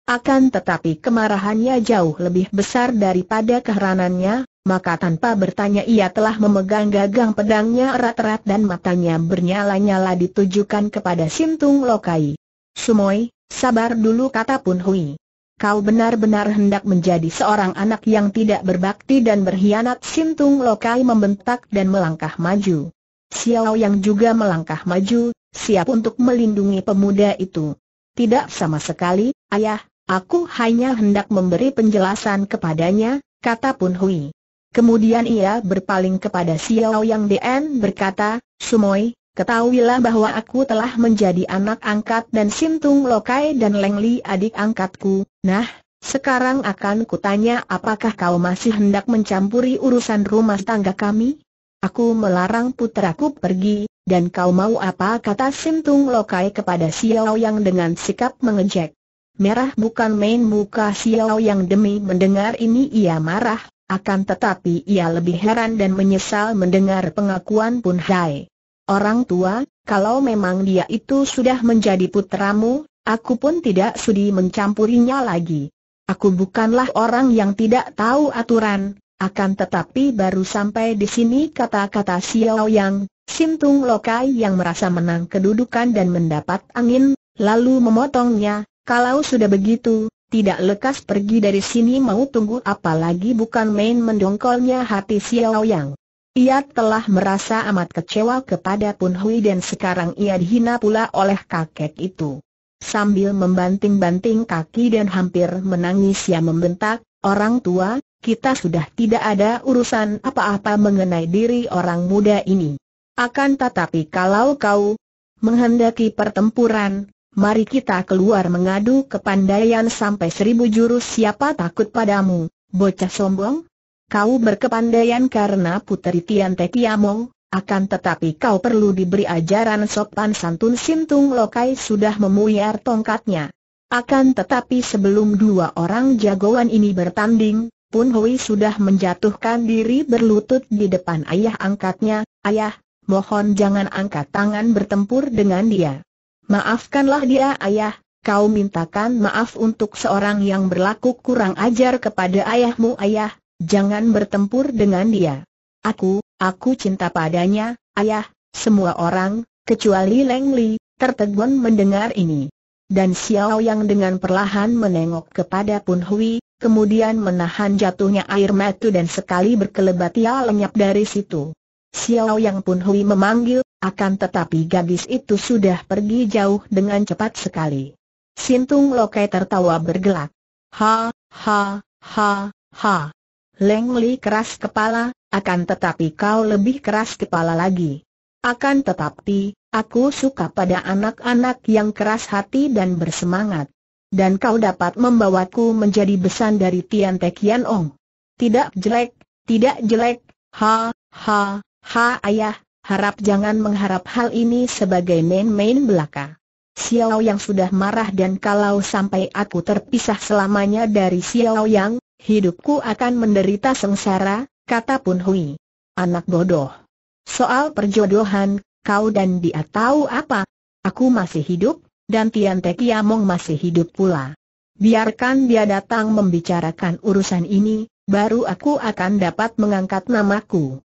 Akan tetapi kemarahannya jauh lebih besar daripada keheranannya, maka tanpa bertanya ia telah memegang gagang pedangnya erat-erat dan matanya bernyala-nyala ditujukan kepada Sintung Lokai. Sumoi, sabar dulu kata Pun Hui. Kau benar-benar hendak menjadi seorang anak yang tidak berbakti dan berkhianat Sintung Lokai membentak dan melangkah maju. Xiao yang juga melangkah maju, siap untuk melindungi pemuda itu. Tidak sama sekali, ayah, aku hanya hendak memberi penjelasan kepadanya, kata Pun Hui. Kemudian ia berpaling kepada Xiao Yang Dian berkata, Sumoi, ketahuilah bahwa aku telah menjadi anak angkat dan Sintung Lokai dan Lengli adik angkatku. Nah, sekarang akan kutanya apakah kau masih hendak mencampuri urusan rumah tangga kami? Aku melarang putraku pergi, dan kau mau apa kata Sintung Lokai kepada Xiao Yang dengan sikap mengejek. Merah bukan main muka Xiao Yang demi mendengar ini ia marah, akan tetapi ia lebih heran dan menyesal mendengar pengakuan Pun Hai. Orang tua, kalau memang dia itu sudah menjadi putramu, aku pun tidak sudi mencampurinya lagi. Aku bukanlah orang yang tidak tahu aturan, akan tetapi baru sampai di sini kata-kata Xiao Yang, Sintung Lokai yang merasa menang kedudukan dan mendapat angin, lalu memotongnya, kalau sudah begitu, tidak lekas pergi dari sini mau tunggu apa lagi? bukan main mendongkolnya hati Xiao Yang. Ia telah merasa amat kecewa kepada Pun Hui dan sekarang ia dihina pula oleh kakek itu. Sambil membanting-banting kaki dan hampir menangis ia membentak, orang tua, kita sudah tidak ada urusan apa-apa mengenai diri orang muda ini. Akan tetapi kalau kau menghendaki pertempuran, mari kita keluar mengadu kepandaian sampai seribu jurus siapa takut padamu, bocah sombong? Kau berkepandaian karena puteri Tian Te Tiamong, akan tetapi kau perlu diberi ajaran sopan santun Sintung Lokai sudah memuyar tongkatnya. Akan tetapi sebelum dua orang jagoan ini bertanding, Pun Hui sudah menjatuhkan diri berlutut di depan ayah angkatnya, ayah, mohon jangan angkat tangan bertempur dengan dia. Maafkanlah dia ayah, kau mintakan maaf untuk seorang yang berlaku kurang ajar kepada ayahmu ayah, jangan bertempur dengan dia. Aku, aku cinta padanya, ayah, semua orang, kecuali Leng Li, tertegun mendengar ini. Dan Xiao yang dengan perlahan menengok kepada Pun Hui, kemudian menahan jatuhnya air mata dan sekali berkelebat ia lenyap dari situ. Xiao Yang Pun Hui memanggil, akan tetapi gadis itu sudah pergi jauh dengan cepat sekali. Sintung Lokai tertawa bergelak. Ha, ha, ha, ha. Leng Li keras kepala, akan tetapi kau lebih keras kepala lagi. Akan tetapi, aku suka pada anak-anak yang keras hati dan bersemangat. Dan kau dapat membawaku menjadi besan dari Tian Te Kian Ong. Tidak jelek, tidak jelek, ha, ha, ha ayah, Harap jangan mengharap hal ini sebagai main-main belaka. Xiao Yang sudah marah dan kalau sampai aku terpisah selamanya dari Xiao Yang, hidupku akan menderita sengsara, kata Pun Hui. Anak bodoh. Soal perjodohan, kau dan dia tahu apa? Aku masih hidup, dan Tian Te Kiamong masih hidup pula. Biarkan dia datang membicarakan urusan ini, baru aku akan dapat mengangkat namaku.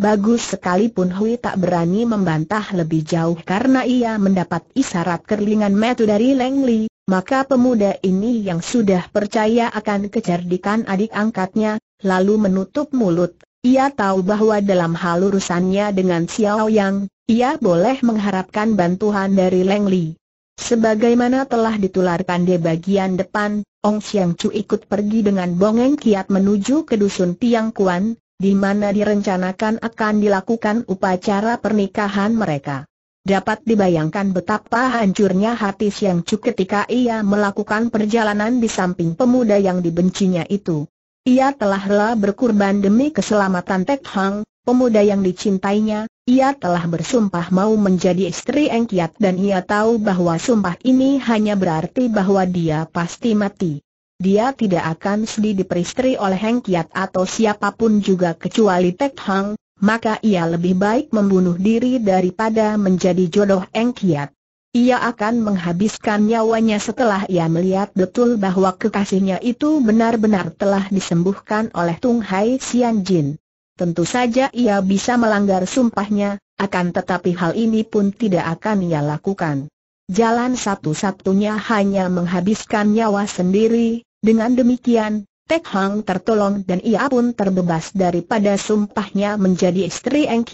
Bagus sekalipun Hui tak berani membantah lebih jauh karena ia mendapat isyarat kerlingan metu dari Leng Li, maka pemuda ini yang sudah percaya akan kecerdikan adik angkatnya, lalu menutup mulut. Ia tahu bahwa dalam hal urusannya dengan Xiao Yang, ia boleh mengharapkan bantuan dari Leng Li. Sebagaimana telah ditularkan di bagian depan, Ong Xiang Chu ikut pergi dengan bongeng kiat menuju ke dusun Tiang Kuan, di mana direncanakan akan dilakukan upacara pernikahan mereka. Dapat dibayangkan betapa hancurnya hati Siang Chu ketika ia melakukan perjalanan di samping pemuda yang dibencinya itu. Ia telah rela berkurban demi keselamatan Tek Hang, pemuda yang dicintainya, ia telah bersumpah mau menjadi istri Kiat dan ia tahu bahwa sumpah ini hanya berarti bahwa dia pasti mati dia tidak akan sedih diperistri oleh Heng Kiat atau siapapun juga kecuali Tek Hang, maka ia lebih baik membunuh diri daripada menjadi jodoh Heng Kiat. Ia akan menghabiskan nyawanya setelah ia melihat betul bahwa kekasihnya itu benar-benar telah disembuhkan oleh Tung Hai Xian Jin. Tentu saja ia bisa melanggar sumpahnya, akan tetapi hal ini pun tidak akan ia lakukan. Jalan satu-satunya hanya menghabiskan nyawa sendiri, dengan demikian, Tek Hang tertolong dan ia pun terbebas daripada sumpahnya menjadi istri Eng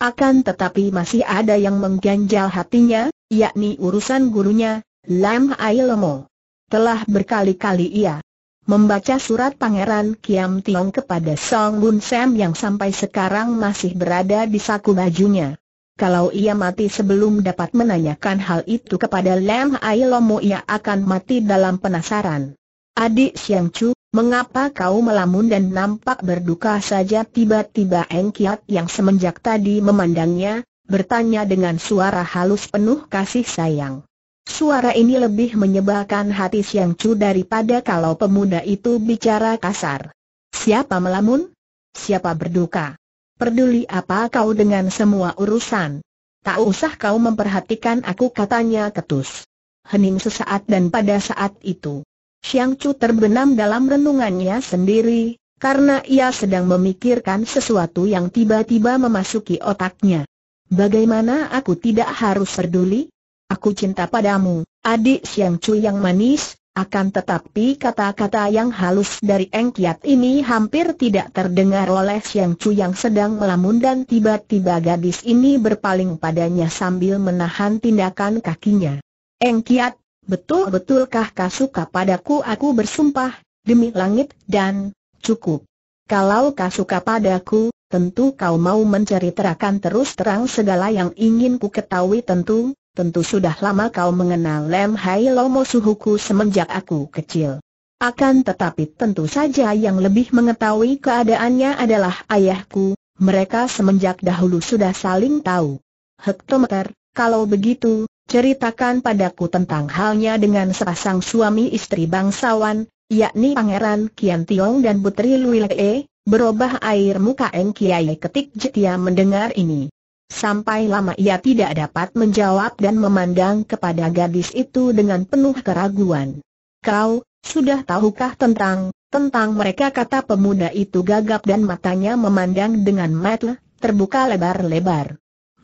Akan tetapi masih ada yang mengganjal hatinya, yakni urusan gurunya, Lam Ai Lomo. Telah berkali-kali ia membaca surat Pangeran Kiam Tiong kepada Song Bun Sam yang sampai sekarang masih berada di saku bajunya. Kalau ia mati sebelum dapat menanyakan hal itu kepada Lam Ai Lomo ia akan mati dalam penasaran. Adik Siang Chu, mengapa kau melamun dan nampak berduka saja tiba-tiba Eng Kiat yang semenjak tadi memandangnya, bertanya dengan suara halus penuh kasih sayang. Suara ini lebih menyebalkan hati Siang Chu daripada kalau pemuda itu bicara kasar. Siapa melamun? Siapa berduka? Perduli apa kau dengan semua urusan? Tak usah kau memperhatikan aku katanya ketus. Hening sesaat dan pada saat itu Xiang Chu terbenam dalam renungannya sendiri, karena ia sedang memikirkan sesuatu yang tiba-tiba memasuki otaknya. Bagaimana aku tidak harus peduli? Aku cinta padamu, adik Xiang Chu yang manis, akan tetapi kata-kata yang halus dari Kiat ini hampir tidak terdengar oleh Xiang Chu yang sedang melamun dan tiba-tiba gadis ini berpaling padanya sambil menahan tindakan kakinya. Kiat, Betul-betulkah kau suka padaku aku bersumpah, demi langit dan cukup. Kalau kau suka padaku, tentu kau mau mencari terakan terus terang segala yang ingin ku ketahui tentu, tentu sudah lama kau mengenal Lem Hai Lomo suhuku semenjak aku kecil. Akan tetapi tentu saja yang lebih mengetahui keadaannya adalah ayahku, mereka semenjak dahulu sudah saling tahu. Hektometer, kalau begitu, ceritakan padaku tentang halnya dengan sepasang suami istri bangsawan, yakni Pangeran Kian Tiong dan Putri Lui Lee, berubah air muka Eng Kiai ketik Jetia mendengar ini. Sampai lama ia tidak dapat menjawab dan memandang kepada gadis itu dengan penuh keraguan. Kau, sudah tahukah tentang, tentang mereka kata pemuda itu gagap dan matanya memandang dengan mata terbuka lebar-lebar.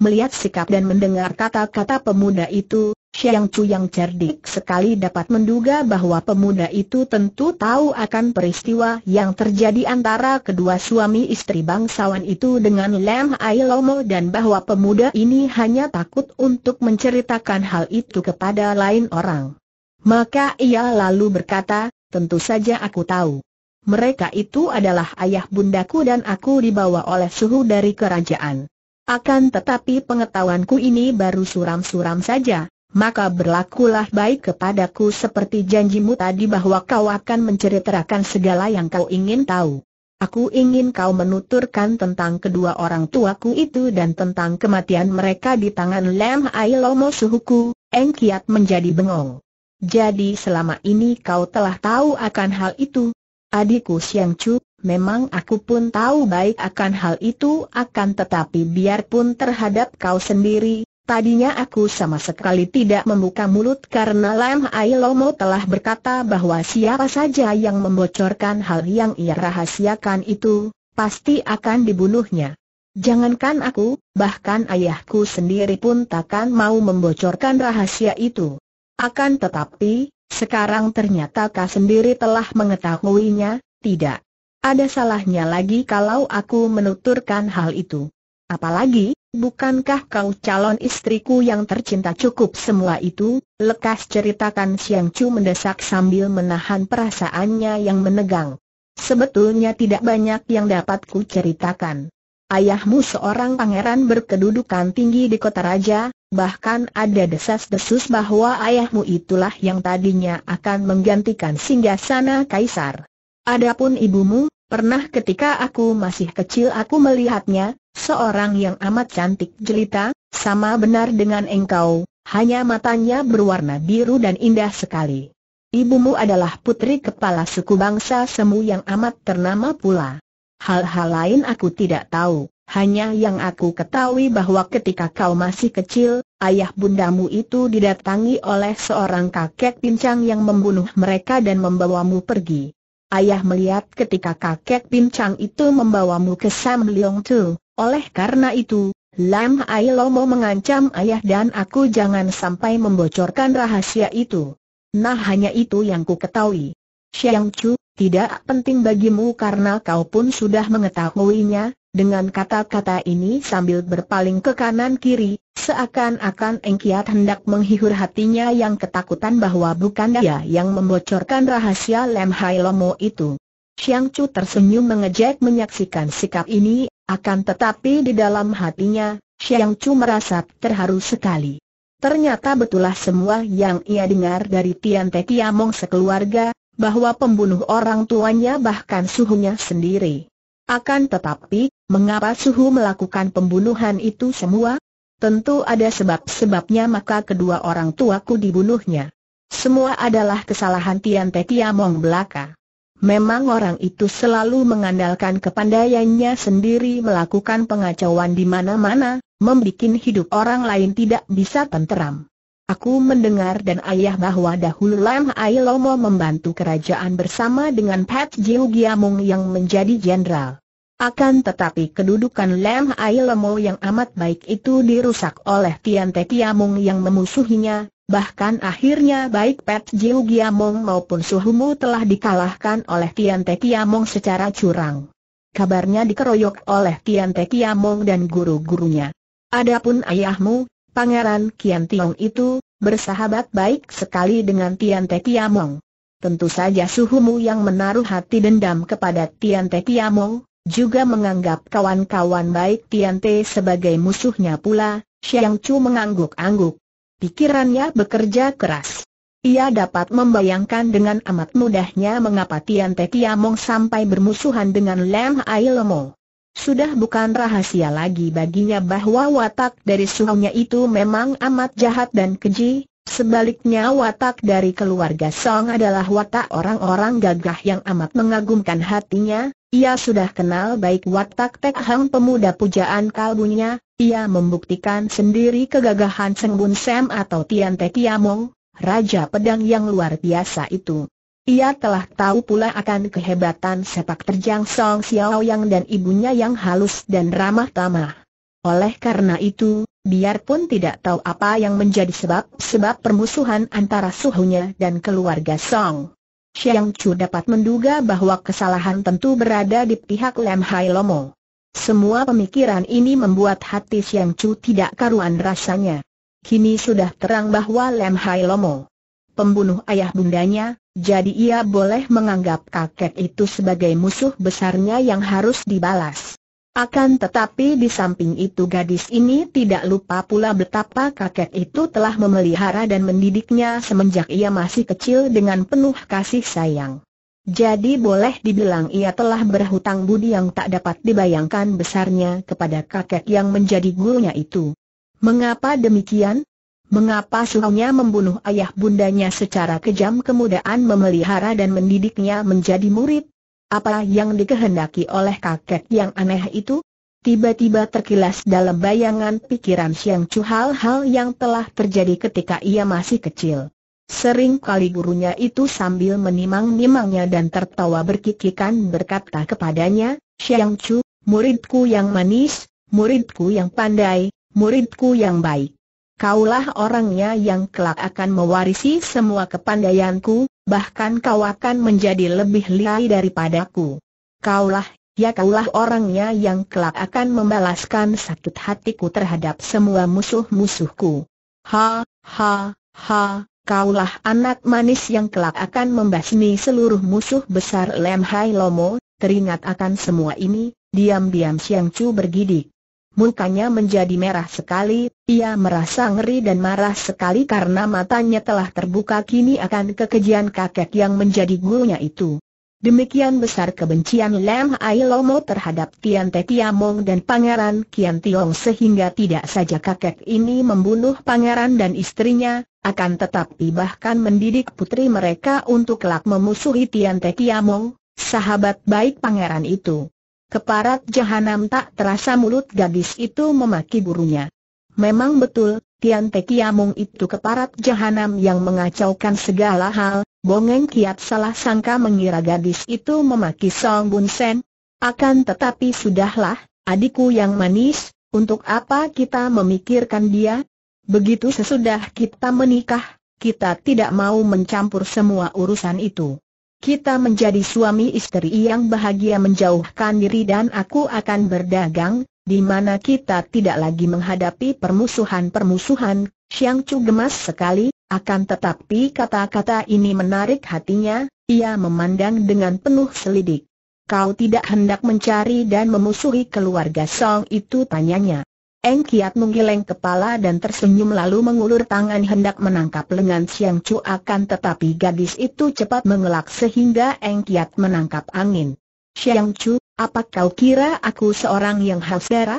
Melihat sikap dan mendengar kata-kata pemuda itu, Xiang Chu yang cerdik sekali dapat menduga bahwa pemuda itu tentu tahu akan peristiwa yang terjadi antara kedua suami istri bangsawan itu dengan Lam Ai Lomo dan bahwa pemuda ini hanya takut untuk menceritakan hal itu kepada lain orang. Maka ia lalu berkata, tentu saja aku tahu. Mereka itu adalah ayah bundaku dan aku dibawa oleh suhu dari kerajaan. Akan tetapi pengetahuanku ini baru suram-suram saja, maka berlakulah baik kepadaku seperti janjimu tadi bahwa kau akan menceritakan segala yang kau ingin tahu. Aku ingin kau menuturkan tentang kedua orang tuaku itu dan tentang kematian mereka di tangan Lem Ailomo suhuku, Engkiat menjadi bengong. Jadi selama ini kau telah tahu akan hal itu. Adikku Siang Chu, Memang aku pun tahu baik akan hal itu akan tetapi biarpun terhadap kau sendiri, tadinya aku sama sekali tidak membuka mulut karena Lam Ailomo telah berkata bahwa siapa saja yang membocorkan hal yang ia rahasiakan itu, pasti akan dibunuhnya. Jangankan aku, bahkan ayahku sendiri pun takkan mau membocorkan rahasia itu. Akan tetapi, sekarang ternyata kau sendiri telah mengetahuinya, tidak? Ada salahnya lagi kalau aku menuturkan hal itu. Apalagi, bukankah kau calon istriku yang tercinta cukup semua itu? Lekas ceritakan Siang Chu mendesak sambil menahan perasaannya yang menegang. Sebetulnya tidak banyak yang dapat ku ceritakan. Ayahmu seorang pangeran berkedudukan tinggi di kota raja, bahkan ada desas-desus bahwa ayahmu itulah yang tadinya akan menggantikan singgasana kaisar. Adapun ibumu, pernah ketika aku masih kecil aku melihatnya, seorang yang amat cantik jelita, sama benar dengan engkau, hanya matanya berwarna biru dan indah sekali. Ibumu adalah putri kepala suku bangsa Semu yang amat ternama pula. Hal-hal lain aku tidak tahu, hanya yang aku ketahui bahwa ketika kau masih kecil, ayah bundamu itu didatangi oleh seorang kakek pincang yang membunuh mereka dan membawamu pergi. Ayah melihat ketika kakek pincang itu membawamu ke Sam Leong Tu, oleh karena itu, Lam Ai Lomo mengancam ayah dan aku jangan sampai membocorkan rahasia itu. Nah hanya itu yang ku ketahui. Xiang Chu, tidak penting bagimu karena kau pun sudah mengetahuinya, dengan kata-kata ini sambil berpaling ke kanan kiri, seakan-akan Engkiat hendak menghibur hatinya yang ketakutan bahwa bukan dia yang membocorkan rahasia Lem Hai Lomo itu. Xiang Chu tersenyum mengejek menyaksikan sikap ini, akan tetapi di dalam hatinya, Xiang Chu merasa terharu sekali. Ternyata betulah semua yang ia dengar dari Tian Te Tiamong sekeluarga, bahwa pembunuh orang tuanya bahkan suhunya sendiri. Akan tetapi, Mengapa Suhu melakukan pembunuhan itu semua? Tentu ada sebab-sebabnya maka kedua orang tuaku dibunuhnya. Semua adalah kesalahan Tian Te Tiamong belaka. Memang orang itu selalu mengandalkan kepandaiannya sendiri melakukan pengacauan di mana-mana, membuat hidup orang lain tidak bisa tenteram. Aku mendengar dan ayah bahwa dahulu Lam Ailomo membantu kerajaan bersama dengan Pat Jiu Giamung yang menjadi jenderal. Akan tetapi kedudukan Lem Ai Lemo yang amat baik itu dirusak oleh Tian Te Kiamong yang memusuhinya, bahkan akhirnya baik Pet Jiu Giamong maupun Suhumu telah dikalahkan oleh Tian Te Kiamong secara curang. Kabarnya dikeroyok oleh Tian Te Kiamong dan guru-gurunya. Adapun ayahmu, Pangeran Kian Tiong itu, bersahabat baik sekali dengan Tian Te Kiamong. Tentu saja Suhumu yang menaruh hati dendam kepada Tian Te Kiamong, juga menganggap kawan-kawan baik Tian Te sebagai musuhnya pula, Xiang Chu mengangguk-angguk. Pikirannya bekerja keras. Ia dapat membayangkan dengan amat mudahnya mengapa Tian Te Tiamong sampai bermusuhan dengan Lam Ai Lemo. Sudah bukan rahasia lagi baginya bahwa watak dari suhunya itu memang amat jahat dan keji, Sebaliknya watak dari keluarga Song adalah watak orang-orang gagah yang amat mengagumkan hatinya, ia sudah kenal baik watak Tek Hang pemuda pujaan kalbunya, ia membuktikan sendiri kegagahan Seng Bun Sam atau Tian Te Tiamong, Raja Pedang yang luar biasa itu. Ia telah tahu pula akan kehebatan sepak terjang Song Xiao Yang dan ibunya yang halus dan ramah tamah. Oleh karena itu, biarpun tidak tahu apa yang menjadi sebab-sebab permusuhan antara suhunya dan keluarga Song. Xiang Chu dapat menduga bahwa kesalahan tentu berada di pihak Lam Hai Lomo. Semua pemikiran ini membuat hati Xiang Chu tidak karuan rasanya. Kini sudah terang bahwa Lam Hai Lomo pembunuh ayah bundanya, jadi ia boleh menganggap kakek itu sebagai musuh besarnya yang harus dibalas. Akan tetapi di samping itu gadis ini tidak lupa pula betapa kakek itu telah memelihara dan mendidiknya semenjak ia masih kecil dengan penuh kasih sayang. Jadi boleh dibilang ia telah berhutang budi yang tak dapat dibayangkan besarnya kepada kakek yang menjadi gurunya itu. Mengapa demikian? Mengapa suhunya membunuh ayah bundanya secara kejam kemudian memelihara dan mendidiknya menjadi murid? Apa yang dikehendaki oleh kakek yang aneh itu? Tiba-tiba terkilas dalam bayangan pikiran Siang Chu hal-hal yang telah terjadi ketika ia masih kecil. Sering kali gurunya itu sambil menimang-nimangnya dan tertawa berkikikan berkata kepadanya, Siang Chu, muridku yang manis, muridku yang pandai, muridku yang baik. Kaulah orangnya yang kelak akan mewarisi semua kepandaianku, bahkan kau akan menjadi lebih lihai daripadaku. Kaulah, ya kaulah orangnya yang kelak akan membalaskan sakit hatiku terhadap semua musuh-musuhku. Ha, ha, ha, kaulah anak manis yang kelak akan membasmi seluruh musuh besar Lem Lomo, teringat akan semua ini, diam-diam Siang Chu bergidik mukanya menjadi merah sekali, ia merasa ngeri dan marah sekali karena matanya telah terbuka kini akan kekejian kakek yang menjadi gurunya itu. Demikian besar kebencian Lam Ai Lomo terhadap Tian Te Tiamong dan Pangeran Kian Tiong sehingga tidak saja kakek ini membunuh pangeran dan istrinya, akan tetapi bahkan mendidik putri mereka untuk kelak memusuhi Tian Te Tiamong, sahabat baik pangeran itu. Keparat jahanam tak terasa mulut gadis itu memaki burunya. Memang betul, Tian Te Kiamung itu keparat jahanam yang mengacaukan segala hal, Bongeng Kiat salah sangka mengira gadis itu memaki Song Bun Sen. Akan tetapi sudahlah, adikku yang manis, untuk apa kita memikirkan dia? Begitu sesudah kita menikah, kita tidak mau mencampur semua urusan itu. Kita menjadi suami istri yang bahagia menjauhkan diri dan aku akan berdagang, di mana kita tidak lagi menghadapi permusuhan-permusuhan, Xiang Chu gemas sekali, akan tetapi kata-kata ini menarik hatinya, ia memandang dengan penuh selidik. Kau tidak hendak mencari dan memusuhi keluarga Song itu tanyanya. Eng Kiat menggeleng kepala dan tersenyum lalu mengulur tangan hendak menangkap lengan Siang Chu akan tetapi gadis itu cepat mengelak sehingga Eng Kiat menangkap angin. Siang Chu, apa kau kira aku seorang yang haus darah?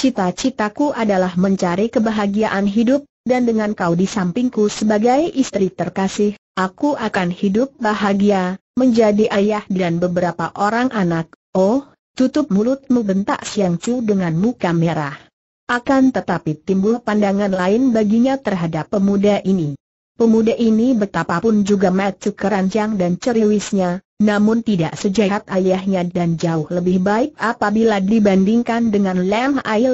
Cita-citaku adalah mencari kebahagiaan hidup, dan dengan kau di sampingku sebagai istri terkasih, aku akan hidup bahagia, menjadi ayah dan beberapa orang anak. Oh, tutup mulutmu bentak Siang Chu dengan muka merah. Akan tetapi timbul pandangan lain baginya terhadap pemuda ini. Pemuda ini betapapun juga macu keranjang dan ceriwisnya, namun tidak sejahat ayahnya dan jauh lebih baik apabila dibandingkan dengan Lem Ai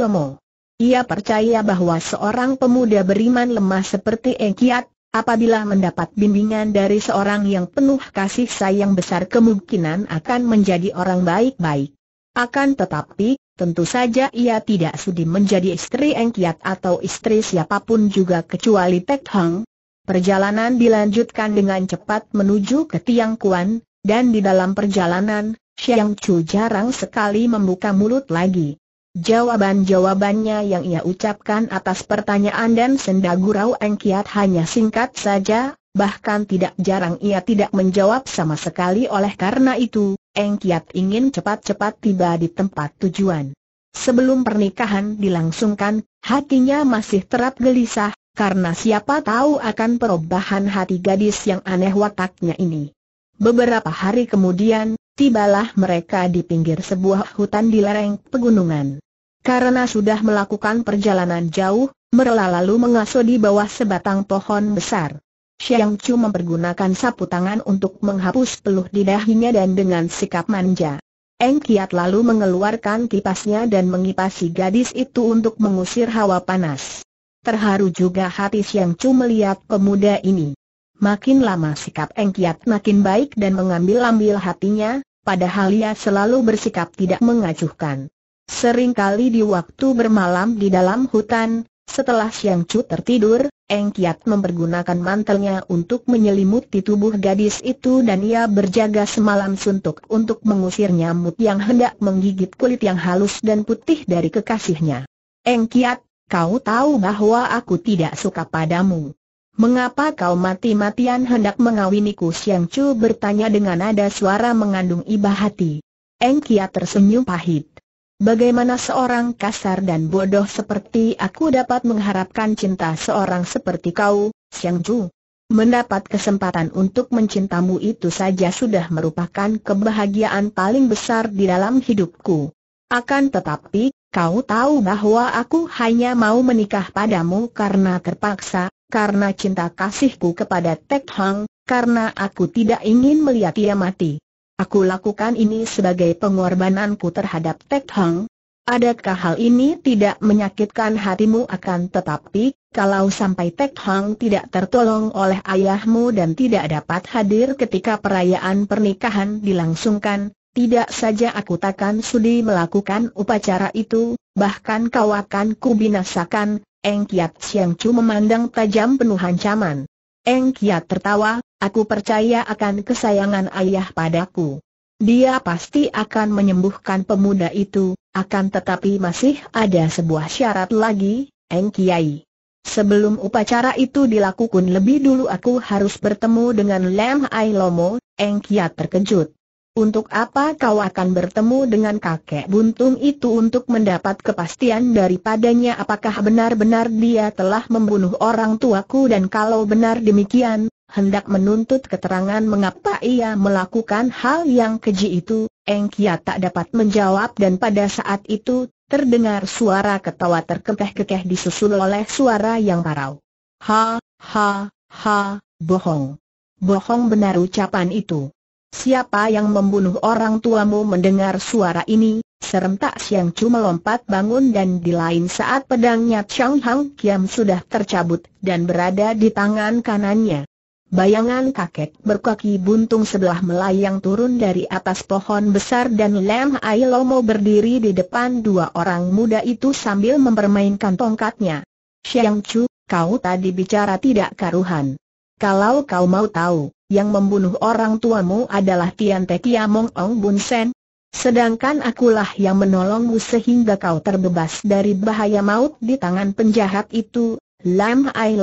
Ia percaya bahwa seorang pemuda beriman lemah seperti Engkiat, apabila mendapat bimbingan dari seorang yang penuh kasih sayang besar kemungkinan akan menjadi orang baik-baik. Akan tetapi, Tentu saja ia tidak sudi menjadi istri Engkiat atau istri siapapun juga kecuali Pek Hang. Perjalanan dilanjutkan dengan cepat menuju ke Tiang Kuan, dan di dalam perjalanan, Xiang Chu jarang sekali membuka mulut lagi. Jawaban-jawabannya yang ia ucapkan atas pertanyaan dan senda gurau Engkiat hanya singkat saja, bahkan tidak jarang ia tidak menjawab sama sekali oleh karena itu, Eng Kiat ingin cepat-cepat tiba di tempat tujuan. Sebelum pernikahan dilangsungkan, hatinya masih terap gelisah, karena siapa tahu akan perubahan hati gadis yang aneh wataknya ini. Beberapa hari kemudian, tibalah mereka di pinggir sebuah hutan di lereng pegunungan. Karena sudah melakukan perjalanan jauh, merela lalu mengasuh di bawah sebatang pohon besar. Xiang Chu mempergunakan sapu tangan untuk menghapus peluh di dahinya dan dengan sikap manja. Eng Kiat lalu mengeluarkan kipasnya dan mengipasi gadis itu untuk mengusir hawa panas. Terharu juga hati Xiang Chu melihat pemuda ini. Makin lama sikap Eng Kiat makin baik dan mengambil-ambil hatinya, padahal ia selalu bersikap tidak mengacuhkan. Seringkali di waktu bermalam di dalam hutan, setelah Siang Chu tertidur, Eng Kiat mempergunakan mantelnya untuk menyelimuti tubuh gadis itu dan ia berjaga semalam suntuk untuk mengusir nyamuk yang hendak menggigit kulit yang halus dan putih dari kekasihnya. Eng Kiat, kau tahu bahwa aku tidak suka padamu. Mengapa kau mati-matian hendak mengawiniku? Siang Chu bertanya dengan nada suara mengandung iba hati. Eng Kiat tersenyum pahit. Bagaimana seorang kasar dan bodoh seperti aku dapat mengharapkan cinta seorang seperti kau, Xiang Ju? Mendapat kesempatan untuk mencintamu itu saja sudah merupakan kebahagiaan paling besar di dalam hidupku. Akan tetapi, kau tahu bahwa aku hanya mau menikah padamu karena terpaksa, karena cinta kasihku kepada Tek Hang, karena aku tidak ingin melihat ia mati. Aku lakukan ini sebagai pengorbananku terhadap Tek Hang. Adakah hal ini tidak menyakitkan hatimu akan tetapi, kalau sampai Tek Hang tidak tertolong oleh ayahmu dan tidak dapat hadir ketika perayaan pernikahan dilangsungkan, tidak saja aku takkan sudi melakukan upacara itu, bahkan kau akan kubinasakan, Eng Kiat Siang Chu memandang tajam penuh ancaman. Eng Kiat tertawa, aku percaya akan kesayangan ayah padaku. Dia pasti akan menyembuhkan pemuda itu, akan tetapi masih ada sebuah syarat lagi, Eng Kiai. Sebelum upacara itu dilakukan lebih dulu aku harus bertemu dengan Lem Ai Lomo, Eng terkejut. Untuk apa kau akan bertemu dengan kakek buntung itu untuk mendapat kepastian daripadanya apakah benar-benar dia telah membunuh orang tuaku dan kalau benar demikian, hendak menuntut keterangan mengapa ia melakukan hal yang keji itu, Eng Kia tak dapat menjawab dan pada saat itu, terdengar suara ketawa terkekeh-kekeh disusul oleh suara yang parau. Ha, ha, ha, bohong. Bohong benar ucapan itu. Siapa yang membunuh orang tuamu mendengar suara ini, serentak Siang cuma melompat bangun dan di lain saat pedangnya Chang Hang Kiam sudah tercabut dan berada di tangan kanannya. Bayangan kakek berkaki buntung sebelah melayang turun dari atas pohon besar dan Lem Hai berdiri di depan dua orang muda itu sambil mempermainkan tongkatnya. Xiang Chu, kau tadi bicara tidak karuhan. Kalau kau mau tahu, yang membunuh orang tuamu adalah Tian Te Kiamong Ong Bun Sen. Sedangkan akulah yang menolongmu sehingga kau terbebas dari bahaya maut di tangan penjahat itu. Lam Hai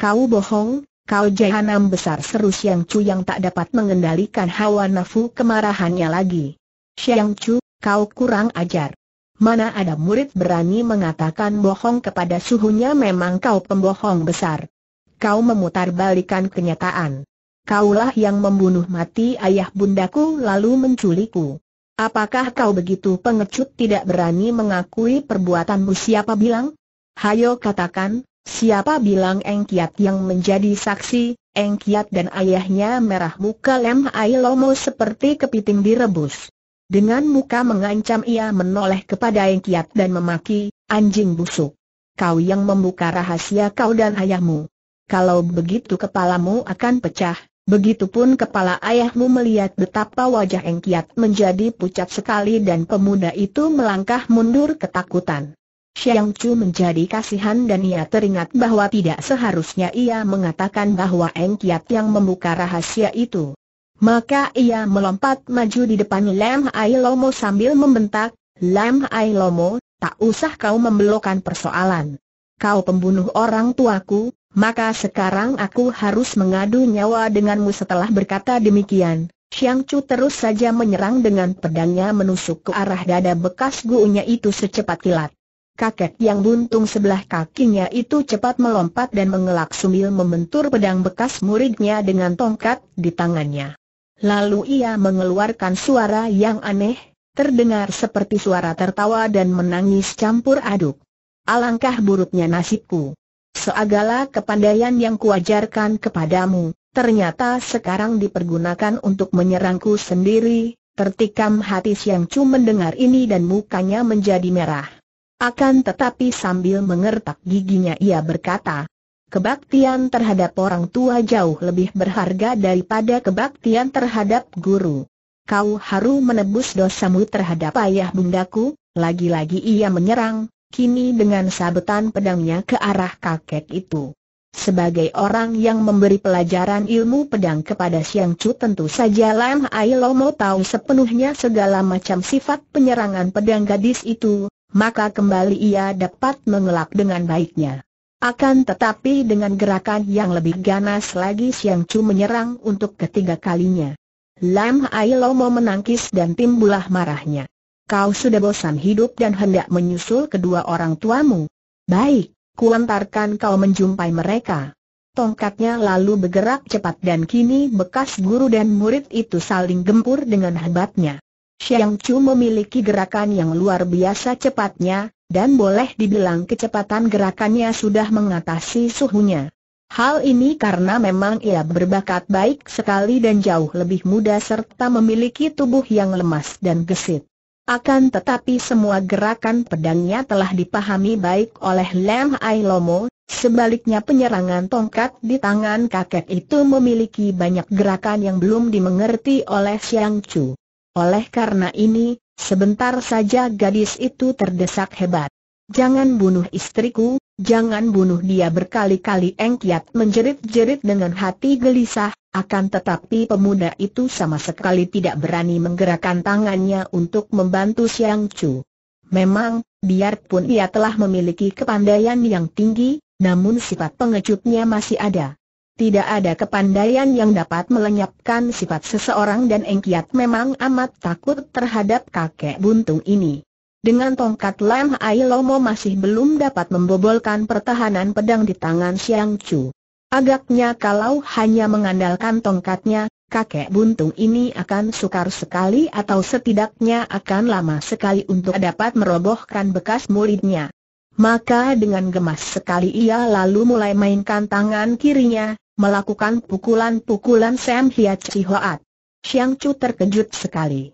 kau bohong, Kau jahanam besar seru Siang Chu yang tak dapat mengendalikan hawa nafsu kemarahannya lagi. Siang Chu, kau kurang ajar. Mana ada murid berani mengatakan bohong kepada suhunya memang kau pembohong besar. Kau memutarbalikan kenyataan. Kaulah yang membunuh mati ayah bundaku lalu menculikku. Apakah kau begitu pengecut tidak berani mengakui perbuatanmu siapa bilang? Hayo katakan, Siapa bilang Eng Kiat yang menjadi saksi, Eng Kiat dan ayahnya merah muka Lem Ai Lomo seperti kepiting direbus. Dengan muka mengancam ia menoleh kepada Eng Kiat dan memaki, anjing busuk. Kau yang membuka rahasia kau dan ayahmu. Kalau begitu kepalamu akan pecah, begitupun kepala ayahmu melihat betapa wajah Eng Kiat menjadi pucat sekali dan pemuda itu melangkah mundur ketakutan. Xiang Chu menjadi kasihan dan ia teringat bahwa tidak seharusnya ia mengatakan bahwa Eng Kiat yang membuka rahasia itu. Maka ia melompat maju di depan Lam Ai Lomo sambil membentak, Lam Ai Lomo, tak usah kau membelokkan persoalan. Kau pembunuh orang tuaku, maka sekarang aku harus mengadu nyawa denganmu setelah berkata demikian. Xiang Chu terus saja menyerang dengan pedangnya menusuk ke arah dada bekas guunya itu secepat kilat kakek yang buntung sebelah kakinya itu cepat melompat dan mengelak sumil membentur pedang bekas muridnya dengan tongkat di tangannya. Lalu ia mengeluarkan suara yang aneh, terdengar seperti suara tertawa dan menangis campur aduk. Alangkah buruknya nasibku. Seagala kepandaian yang kuajarkan kepadamu, ternyata sekarang dipergunakan untuk menyerangku sendiri, tertikam hati Siang cuma mendengar ini dan mukanya menjadi merah. Akan tetapi sambil mengertak giginya ia berkata, Kebaktian terhadap orang tua jauh lebih berharga daripada kebaktian terhadap guru. Kau harus menebus dosamu terhadap ayah bundaku, lagi-lagi ia menyerang, kini dengan sabetan pedangnya ke arah kakek itu. Sebagai orang yang memberi pelajaran ilmu pedang kepada Siang Chu tentu saja Lam Ai Lomo tahu sepenuhnya segala macam sifat penyerangan pedang gadis itu, maka kembali ia dapat mengelak dengan baiknya. Akan tetapi dengan gerakan yang lebih ganas lagi Siang Chu menyerang untuk ketiga kalinya. Lam Hai Lomo menangkis dan timbulah marahnya. Kau sudah bosan hidup dan hendak menyusul kedua orang tuamu. Baik, kuantarkan kau menjumpai mereka. Tongkatnya lalu bergerak cepat dan kini bekas guru dan murid itu saling gempur dengan hebatnya. Xiang Chu memiliki gerakan yang luar biasa cepatnya, dan boleh dibilang kecepatan gerakannya sudah mengatasi suhunya. Hal ini karena memang ia berbakat baik sekali dan jauh lebih muda serta memiliki tubuh yang lemas dan gesit. Akan tetapi semua gerakan pedangnya telah dipahami baik oleh Lam Ai Lomo, sebaliknya penyerangan tongkat di tangan kakek itu memiliki banyak gerakan yang belum dimengerti oleh Xiang Chu. Oleh karena ini, sebentar saja gadis itu terdesak hebat. Jangan bunuh istriku, jangan bunuh dia berkali-kali Engkiat menjerit-jerit dengan hati gelisah, akan tetapi pemuda itu sama sekali tidak berani menggerakkan tangannya untuk membantu Siang Chu. Memang, biarpun ia telah memiliki kepandaian yang tinggi, namun sifat pengecutnya masih ada. Tidak ada kepandaian yang dapat melenyapkan sifat seseorang dan Engkiat memang amat takut terhadap kakek buntung ini. Dengan tongkat lem ailomo masih belum dapat membobolkan pertahanan pedang di tangan Siang Chu. Agaknya kalau hanya mengandalkan tongkatnya, kakek buntung ini akan sukar sekali atau setidaknya akan lama sekali untuk dapat merobohkan bekas muridnya. Maka dengan gemas sekali ia lalu mulai mainkan tangan kirinya, melakukan pukulan-pukulan Sam Hiat Hoat. Xiang Chu terkejut sekali.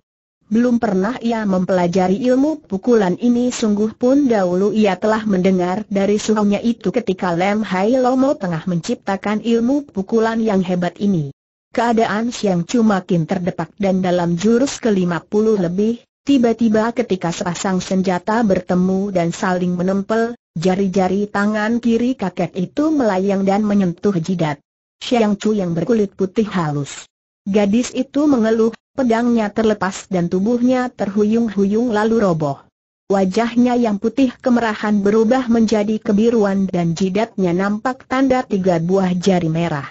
Belum pernah ia mempelajari ilmu pukulan ini sungguh pun dahulu ia telah mendengar dari suhunya itu ketika Lem Hai Lomo tengah menciptakan ilmu pukulan yang hebat ini. Keadaan Xiang Chu makin terdepak dan dalam jurus ke-50 lebih, tiba-tiba ketika sepasang senjata bertemu dan saling menempel, jari-jari tangan kiri kakek itu melayang dan menyentuh jidat. Xiang Chu yang berkulit putih halus. Gadis itu mengeluh, pedangnya terlepas dan tubuhnya terhuyung-huyung lalu roboh. Wajahnya yang putih kemerahan berubah menjadi kebiruan dan jidatnya nampak tanda tiga buah jari merah.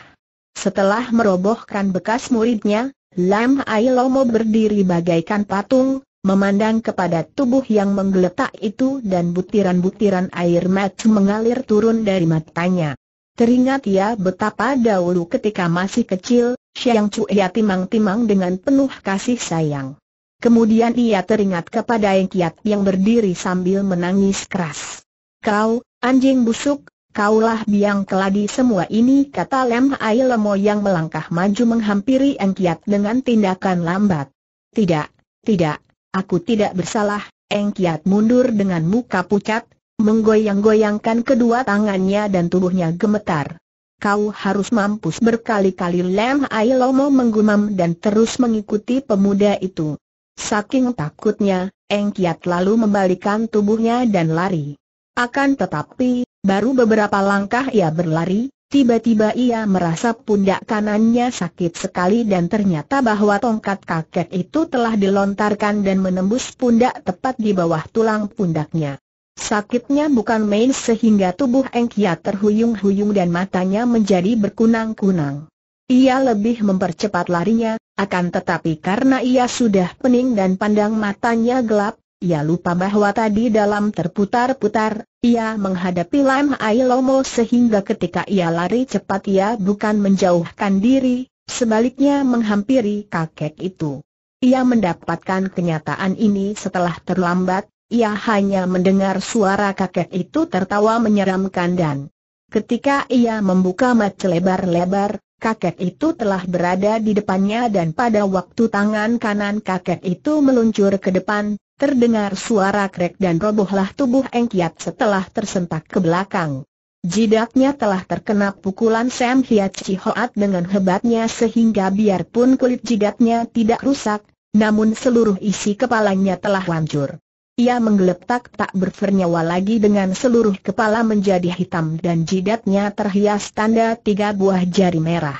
Setelah merobohkan bekas muridnya, Lam Ai Lomo berdiri bagaikan patung, memandang kepada tubuh yang menggeletak itu dan butiran-butiran air mata mengalir turun dari matanya. Teringat ia ya betapa dahulu ketika masih kecil, Siang ia timang-timang dengan penuh kasih sayang. Kemudian ia teringat kepada Eng Kiat yang berdiri sambil menangis keras. Kau, anjing busuk, kaulah biang keladi semua ini kata Lem Ai Lemo yang melangkah maju menghampiri Eng Kiat dengan tindakan lambat. Tidak, tidak, aku tidak bersalah, Eng Kiat mundur dengan muka pucat, menggoyang-goyangkan kedua tangannya dan tubuhnya gemetar. Kau harus mampus berkali-kali Lem Ailomo menggumam dan terus mengikuti pemuda itu. Saking takutnya, Eng Kiat lalu membalikan tubuhnya dan lari. Akan tetapi, baru beberapa langkah ia berlari, tiba-tiba ia merasa pundak kanannya sakit sekali dan ternyata bahwa tongkat kakek itu telah dilontarkan dan menembus pundak tepat di bawah tulang pundaknya. Sakitnya bukan main sehingga tubuh Engkia terhuyung-huyung dan matanya menjadi berkunang-kunang. Ia lebih mempercepat larinya, akan tetapi karena ia sudah pening dan pandang matanya gelap, ia lupa bahwa tadi dalam terputar-putar, ia menghadapi Lam Ailomo sehingga ketika ia lari cepat ia bukan menjauhkan diri, sebaliknya menghampiri kakek itu. Ia mendapatkan kenyataan ini setelah terlambat, ia hanya mendengar suara kakek itu tertawa menyeramkan dan ketika ia membuka mata lebar-lebar, kakek itu telah berada di depannya dan pada waktu tangan kanan kakek itu meluncur ke depan, terdengar suara krek dan robohlah tubuh Engkiat setelah tersentak ke belakang. Jidatnya telah terkena pukulan Sam Hiat Chihoat dengan hebatnya sehingga biarpun kulit jidatnya tidak rusak, namun seluruh isi kepalanya telah hancur. Ia menggeletak tak bernyawa lagi dengan seluruh kepala menjadi hitam dan jidatnya terhias tanda tiga buah jari merah.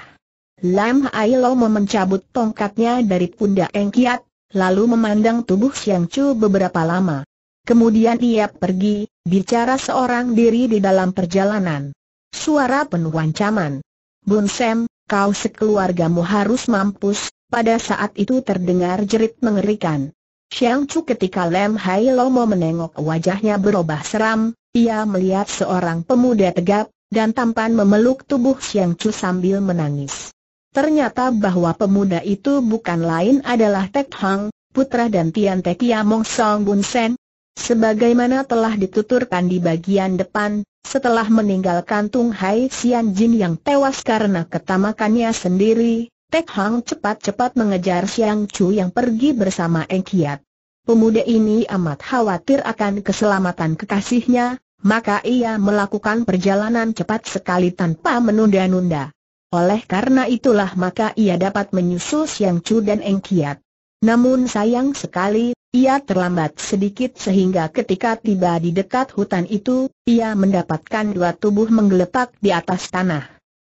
Lam Ailo memencabut tongkatnya dari pundak Engkiat, lalu memandang tubuh Siang Chu beberapa lama. Kemudian ia pergi, bicara seorang diri di dalam perjalanan. Suara penuh ancaman. Bun Sam, kau sekeluargamu harus mampus, pada saat itu terdengar jerit mengerikan. Xiang Chu ketika Lam Hai Lomo menengok wajahnya berubah seram, ia melihat seorang pemuda tegap, dan tampan memeluk tubuh Xiang Chu sambil menangis. Ternyata bahwa pemuda itu bukan lain adalah Tek Hang, putra dan Tian Tek Yamong Song Bun Sen. Sebagaimana telah dituturkan di bagian depan, setelah meninggalkan Tung Hai Xian Jin yang tewas karena ketamakannya sendiri, Tek Hang cepat-cepat mengejar Siang Chu yang pergi bersama Eng Kiat. Pemuda ini amat khawatir akan keselamatan kekasihnya, maka ia melakukan perjalanan cepat sekali tanpa menunda-nunda. Oleh karena itulah maka ia dapat menyusul Siang Chu dan Eng Kiat. Namun sayang sekali, ia terlambat sedikit sehingga ketika tiba di dekat hutan itu, ia mendapatkan dua tubuh menggeletak di atas tanah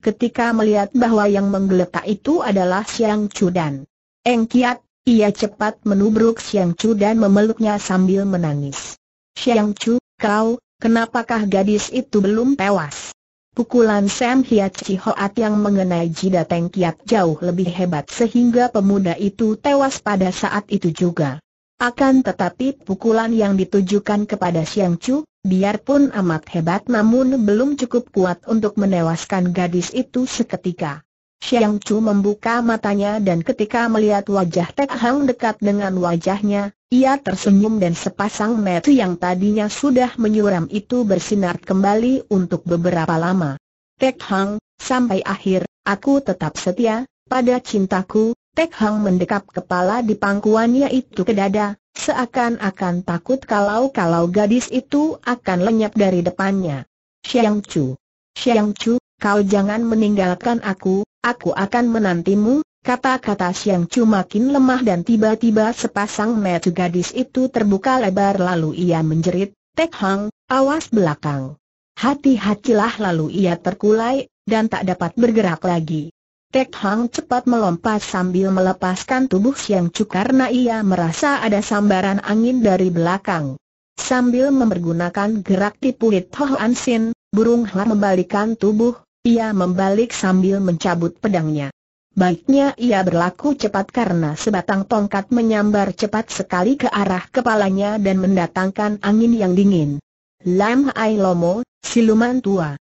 ketika melihat bahwa yang menggeletak itu adalah Siang dan Eng Kiat, ia cepat menubruk Siang Chu dan memeluknya sambil menangis. Siang Chu, kau, kenapakah gadis itu belum tewas? Pukulan Sam Hiat Chihoat yang mengenai jidat Eng Kiat jauh lebih hebat sehingga pemuda itu tewas pada saat itu juga. Akan tetapi pukulan yang ditujukan kepada Siang Chu, biarpun amat hebat namun belum cukup kuat untuk menewaskan gadis itu seketika. Xiang Chu membuka matanya dan ketika melihat wajah Tek Hang dekat dengan wajahnya, ia tersenyum dan sepasang mata yang tadinya sudah menyuram itu bersinar kembali untuk beberapa lama. Tek Hang, sampai akhir, aku tetap setia, pada cintaku, Tek Hang mendekap kepala di pangkuannya itu ke dada, Seakan-akan takut kalau-kalau gadis itu akan lenyap dari depannya. Xiang Chu. Xiang Chu, kau jangan meninggalkan aku, aku akan menantimu, Kata-kata Siang Chu makin lemah dan tiba-tiba sepasang mata gadis itu terbuka lebar lalu ia menjerit, Tek Hang, awas belakang. Hati-hatilah lalu ia terkulai, dan tak dapat bergerak lagi. Tek Hang cepat melompat sambil melepaskan tubuh Siang Chu karena ia merasa ada sambaran angin dari belakang. Sambil mempergunakan gerak tipu Ho Hoan Sin, burung Hla membalikan tubuh, ia membalik sambil mencabut pedangnya. Baiknya ia berlaku cepat karena sebatang tongkat menyambar cepat sekali ke arah kepalanya dan mendatangkan angin yang dingin. Lam Hai Lomo, siluman tua.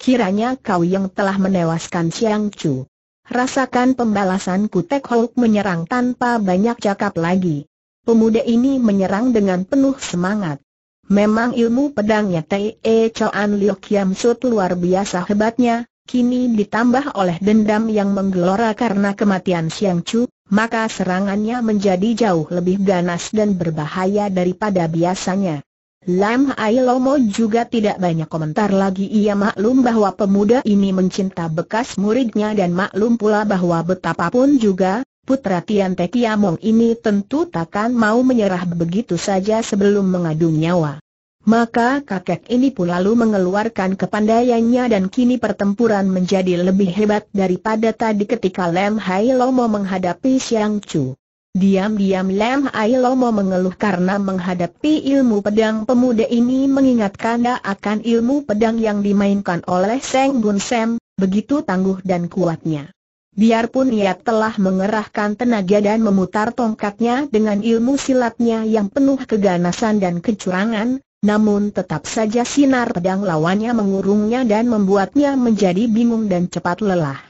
Kiranya kau yang telah menewaskan Siang Chu. Rasakan pembalasan Kutek Hulk menyerang tanpa banyak cakap lagi. Pemuda ini menyerang dengan penuh semangat. Memang ilmu pedangnya Te e. Choan Liu Kiam Sut luar biasa hebatnya, kini ditambah oleh dendam yang menggelora karena kematian Xiang Chu, maka serangannya menjadi jauh lebih ganas dan berbahaya daripada biasanya. Lam Hai Lomo juga tidak banyak komentar lagi ia maklum bahwa pemuda ini mencinta bekas muridnya dan maklum pula bahwa betapapun juga, putra Tian Te Kiamong ini tentu takkan mau menyerah begitu saja sebelum mengadu nyawa. Maka kakek ini pun lalu mengeluarkan kepandaiannya dan kini pertempuran menjadi lebih hebat daripada tadi ketika Lam Hai Lomo menghadapi Siang Chu. Diam-diam Lam Ailomo mengeluh karena menghadapi ilmu pedang pemuda ini mengingatkan dia akan ilmu pedang yang dimainkan oleh Seng Bun Sem, begitu tangguh dan kuatnya. Biarpun ia telah mengerahkan tenaga dan memutar tongkatnya dengan ilmu silatnya yang penuh keganasan dan kecurangan, namun tetap saja sinar pedang lawannya mengurungnya dan membuatnya menjadi bingung dan cepat lelah.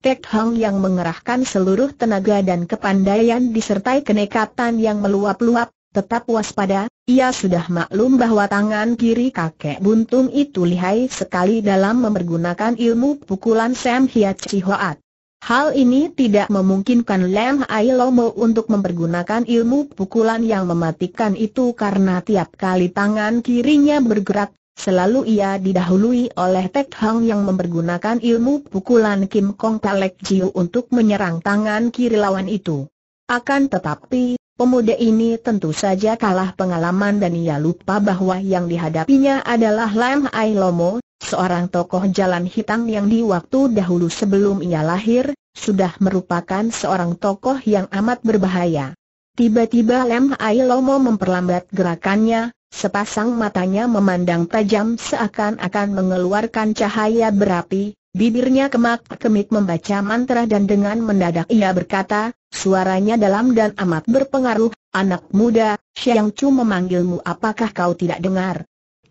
Tek Hong yang mengerahkan seluruh tenaga dan kepandaian disertai kenekatan yang meluap-luap, tetap waspada, ia sudah maklum bahwa tangan kiri kakek buntung itu lihai sekali dalam mempergunakan ilmu pukulan Sam Hiat Chihoat. Hal ini tidak memungkinkan Lam Ai Lomo untuk mempergunakan ilmu pukulan yang mematikan itu karena tiap kali tangan kirinya bergerak, Selalu ia didahului oleh Tek Hang yang mempergunakan ilmu pukulan Kim Kong Kalek Jiu untuk menyerang tangan kiri lawan itu. Akan tetapi, pemuda ini tentu saja kalah pengalaman dan ia lupa bahwa yang dihadapinya adalah Lam Ai Lomo, seorang tokoh jalan hitam yang di waktu dahulu sebelum ia lahir, sudah merupakan seorang tokoh yang amat berbahaya. Tiba-tiba Lam Ai Lomo memperlambat gerakannya, Sepasang matanya memandang tajam seakan-akan mengeluarkan cahaya berapi, bibirnya kemak-kemik membaca mantra dan dengan mendadak ia berkata, suaranya dalam dan amat berpengaruh, anak muda, Xiang Chu memanggilmu apakah kau tidak dengar?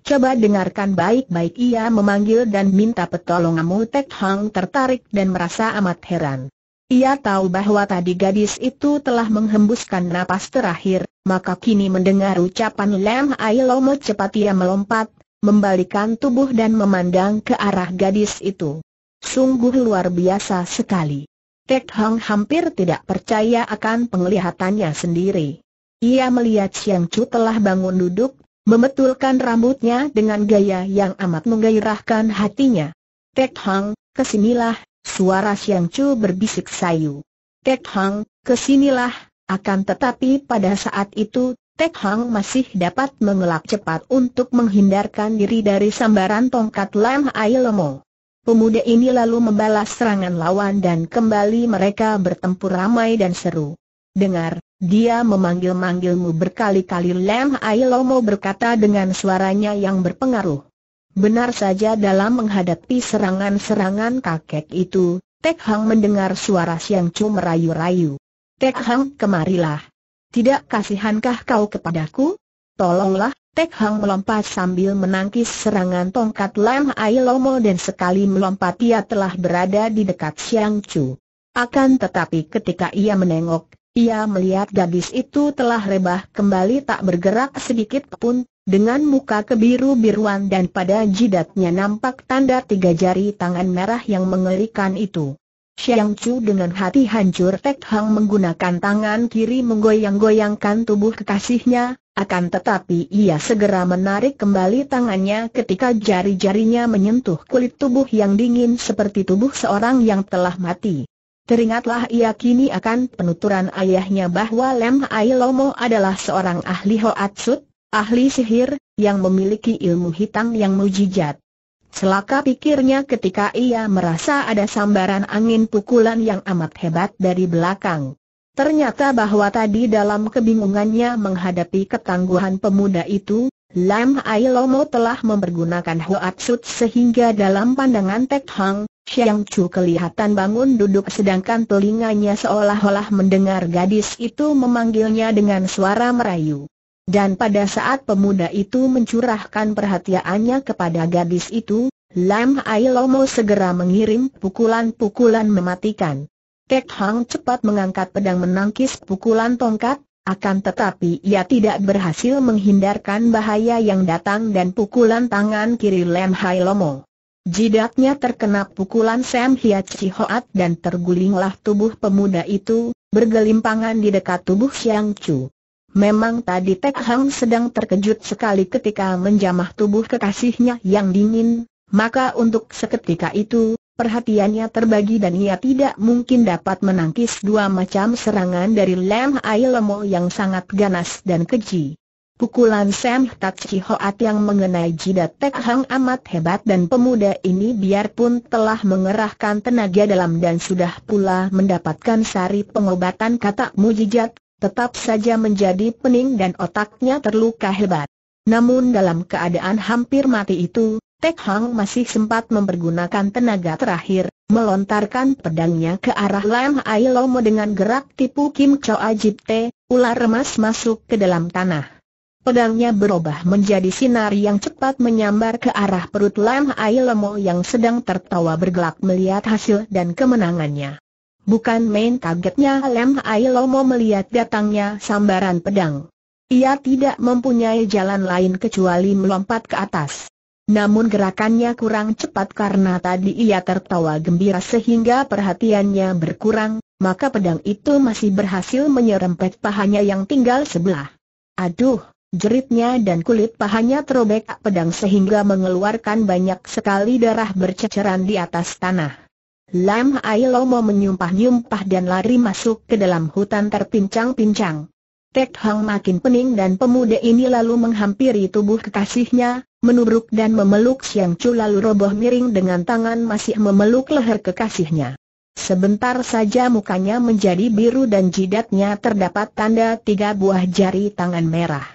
Coba dengarkan baik-baik ia memanggil dan minta petolongamu Tek Hang tertarik dan merasa amat heran. Ia tahu bahwa tadi gadis itu telah menghembuskan napas terakhir, maka kini mendengar ucapan Lam Ailomo cepat ia melompat, membalikan tubuh dan memandang ke arah gadis itu. Sungguh luar biasa sekali. Tek Hong hampir tidak percaya akan penglihatannya sendiri. Ia melihat Siang Chu telah bangun duduk, memetulkan rambutnya dengan gaya yang amat menggairahkan hatinya. Tek Hong, kesinilah, suara Siang Chu berbisik sayu. Tek Hong, kesinilah, akan tetapi pada saat itu, Tek Hang masih dapat mengelak cepat untuk menghindarkan diri dari sambaran tongkat Lam Ai Lemo. Pemuda ini lalu membalas serangan lawan dan kembali mereka bertempur ramai dan seru. Dengar, dia memanggil-manggilmu berkali-kali Lam Ai Lomo berkata dengan suaranya yang berpengaruh. Benar saja dalam menghadapi serangan-serangan kakek itu, Tek Hang mendengar suara Siang cuma merayu-rayu. Tek Hang kemarilah. Tidak kasihankah kau kepadaku? Tolonglah, Tek Hang melompat sambil menangkis serangan tongkat Lam Ai Lomo dan sekali melompat ia telah berada di dekat Siang Chu. Akan tetapi ketika ia menengok, ia melihat gadis itu telah rebah kembali tak bergerak sedikit pun, dengan muka kebiru-biruan dan pada jidatnya nampak tanda tiga jari tangan merah yang mengerikan itu. Xiang Chu dengan hati hancur Tek Hang menggunakan tangan kiri menggoyang-goyangkan tubuh kekasihnya, akan tetapi ia segera menarik kembali tangannya ketika jari-jarinya menyentuh kulit tubuh yang dingin seperti tubuh seorang yang telah mati. Teringatlah ia kini akan penuturan ayahnya bahwa Lem Ai Lomo adalah seorang ahli Hoatsut, ahli sihir, yang memiliki ilmu hitam yang mujijat. Celaka pikirnya ketika ia merasa ada sambaran angin pukulan yang amat hebat dari belakang. Ternyata bahwa tadi dalam kebingungannya menghadapi ketangguhan pemuda itu, Lam Ai Lomo telah mempergunakan Hoatsut sehingga dalam pandangan Tek Hang, Xiang Chu kelihatan bangun duduk sedangkan telinganya seolah-olah mendengar gadis itu memanggilnya dengan suara merayu. Dan pada saat pemuda itu mencurahkan perhatiannya kepada gadis itu, Lam Ai Lomo segera mengirim pukulan-pukulan mematikan. Tek Hang cepat mengangkat pedang menangkis pukulan tongkat, akan tetapi ia tidak berhasil menghindarkan bahaya yang datang dan pukulan tangan kiri Lam Hai Lomo. Jidatnya terkena pukulan Sam Hiat Chihoat dan tergulinglah tubuh pemuda itu, bergelimpangan di dekat tubuh Xiang Chu. Memang tadi Tek Hang sedang terkejut sekali ketika menjamah tubuh kekasihnya yang dingin, maka untuk seketika itu, perhatiannya terbagi dan ia tidak mungkin dapat menangkis dua macam serangan dari Lam Ai Lemo yang sangat ganas dan keji. Pukulan Sam Tat Chi Hoat yang mengenai jidat Tek Hang amat hebat dan pemuda ini biarpun telah mengerahkan tenaga dalam dan sudah pula mendapatkan sari pengobatan kata mujijat, tetap saja menjadi pening dan otaknya terluka hebat. Namun dalam keadaan hampir mati itu, Tek Hang masih sempat mempergunakan tenaga terakhir, melontarkan pedangnya ke arah Lam Ai Lomo dengan gerak tipu Kim Cho Te, ular remas masuk ke dalam tanah. Pedangnya berubah menjadi sinar yang cepat menyambar ke arah perut Lam Ai Lomo yang sedang tertawa bergelak melihat hasil dan kemenangannya. Bukan main kagetnya Lem Hai Lomo melihat datangnya sambaran pedang. Ia tidak mempunyai jalan lain kecuali melompat ke atas. Namun gerakannya kurang cepat karena tadi ia tertawa gembira sehingga perhatiannya berkurang, maka pedang itu masih berhasil menyerempet pahanya yang tinggal sebelah. Aduh, jeritnya dan kulit pahanya terobek pedang sehingga mengeluarkan banyak sekali darah berceceran di atas tanah. Lam Hai Lomo menyumpah-nyumpah dan lari masuk ke dalam hutan terpincang-pincang. Tek Hang makin pening dan pemuda ini lalu menghampiri tubuh kekasihnya, menubruk dan memeluk Siang Chu lalu roboh miring dengan tangan masih memeluk leher kekasihnya. Sebentar saja mukanya menjadi biru dan jidatnya terdapat tanda tiga buah jari tangan merah.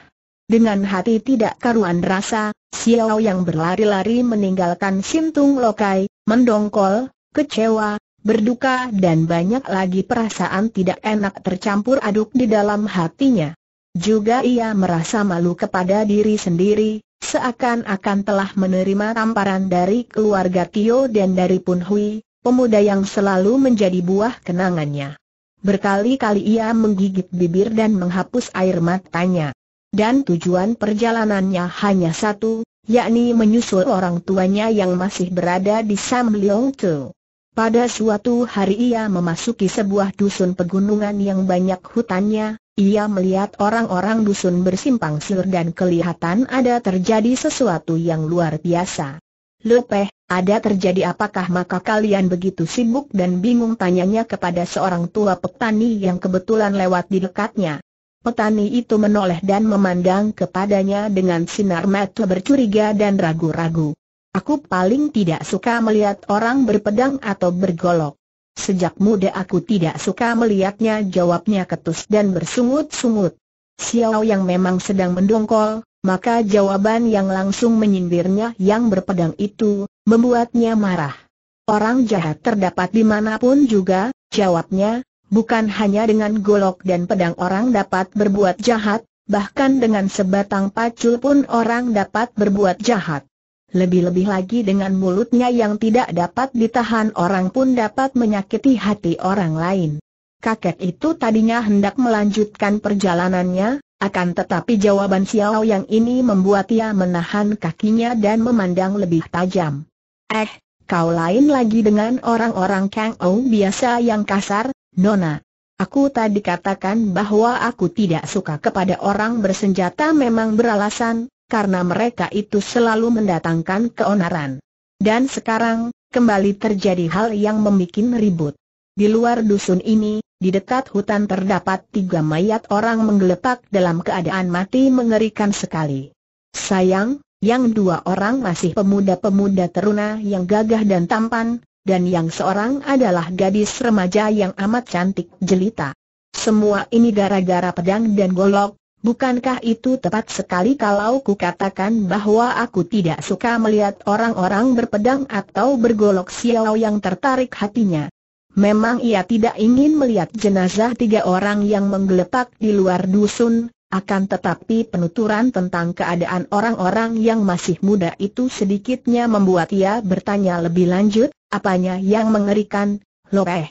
Dengan hati tidak karuan rasa, Xiao yang berlari-lari meninggalkan Sintung Lokai, mendongkol, kecewa, berduka dan banyak lagi perasaan tidak enak tercampur aduk di dalam hatinya. Juga ia merasa malu kepada diri sendiri, seakan-akan telah menerima tamparan dari keluarga Tio dan dari Pun Hui, pemuda yang selalu menjadi buah kenangannya. Berkali-kali ia menggigit bibir dan menghapus air matanya. Dan tujuan perjalanannya hanya satu, yakni menyusul orang tuanya yang masih berada di Sam Leong Tu. Pada suatu hari ia memasuki sebuah dusun pegunungan yang banyak hutannya, ia melihat orang-orang dusun bersimpang siur dan kelihatan ada terjadi sesuatu yang luar biasa. Lepeh, ada terjadi apakah maka kalian begitu sibuk dan bingung tanyanya kepada seorang tua petani yang kebetulan lewat di dekatnya. Petani itu menoleh dan memandang kepadanya dengan sinar mata bercuriga dan ragu-ragu. Aku paling tidak suka melihat orang berpedang atau bergolok. Sejak muda aku tidak suka melihatnya jawabnya ketus dan bersungut-sungut. Xiao yang memang sedang mendongkol, maka jawaban yang langsung menyindirnya yang berpedang itu, membuatnya marah. Orang jahat terdapat dimanapun juga, jawabnya, bukan hanya dengan golok dan pedang orang dapat berbuat jahat, bahkan dengan sebatang pacul pun orang dapat berbuat jahat. Lebih-lebih lagi dengan mulutnya yang tidak dapat ditahan orang pun dapat menyakiti hati orang lain. Kakek itu tadinya hendak melanjutkan perjalanannya, akan tetapi jawaban Xiao yang ini membuat ia menahan kakinya dan memandang lebih tajam. Eh, kau lain lagi dengan orang-orang Kang Ou biasa yang kasar, Nona. Aku tadi katakan bahwa aku tidak suka kepada orang bersenjata memang beralasan, karena mereka itu selalu mendatangkan keonaran. Dan sekarang, kembali terjadi hal yang membuat ribut. Di luar dusun ini, di dekat hutan terdapat tiga mayat orang menggeletak dalam keadaan mati mengerikan sekali. Sayang, yang dua orang masih pemuda-pemuda teruna yang gagah dan tampan, dan yang seorang adalah gadis remaja yang amat cantik jelita. Semua ini gara-gara pedang dan golok, Bukankah itu tepat sekali kalau katakan bahwa aku tidak suka melihat orang-orang berpedang atau bergolok siau yang tertarik hatinya? Memang ia tidak ingin melihat jenazah tiga orang yang menggeletak di luar dusun, akan tetapi penuturan tentang keadaan orang-orang yang masih muda itu sedikitnya membuat ia bertanya lebih lanjut, apanya yang mengerikan, loh eh,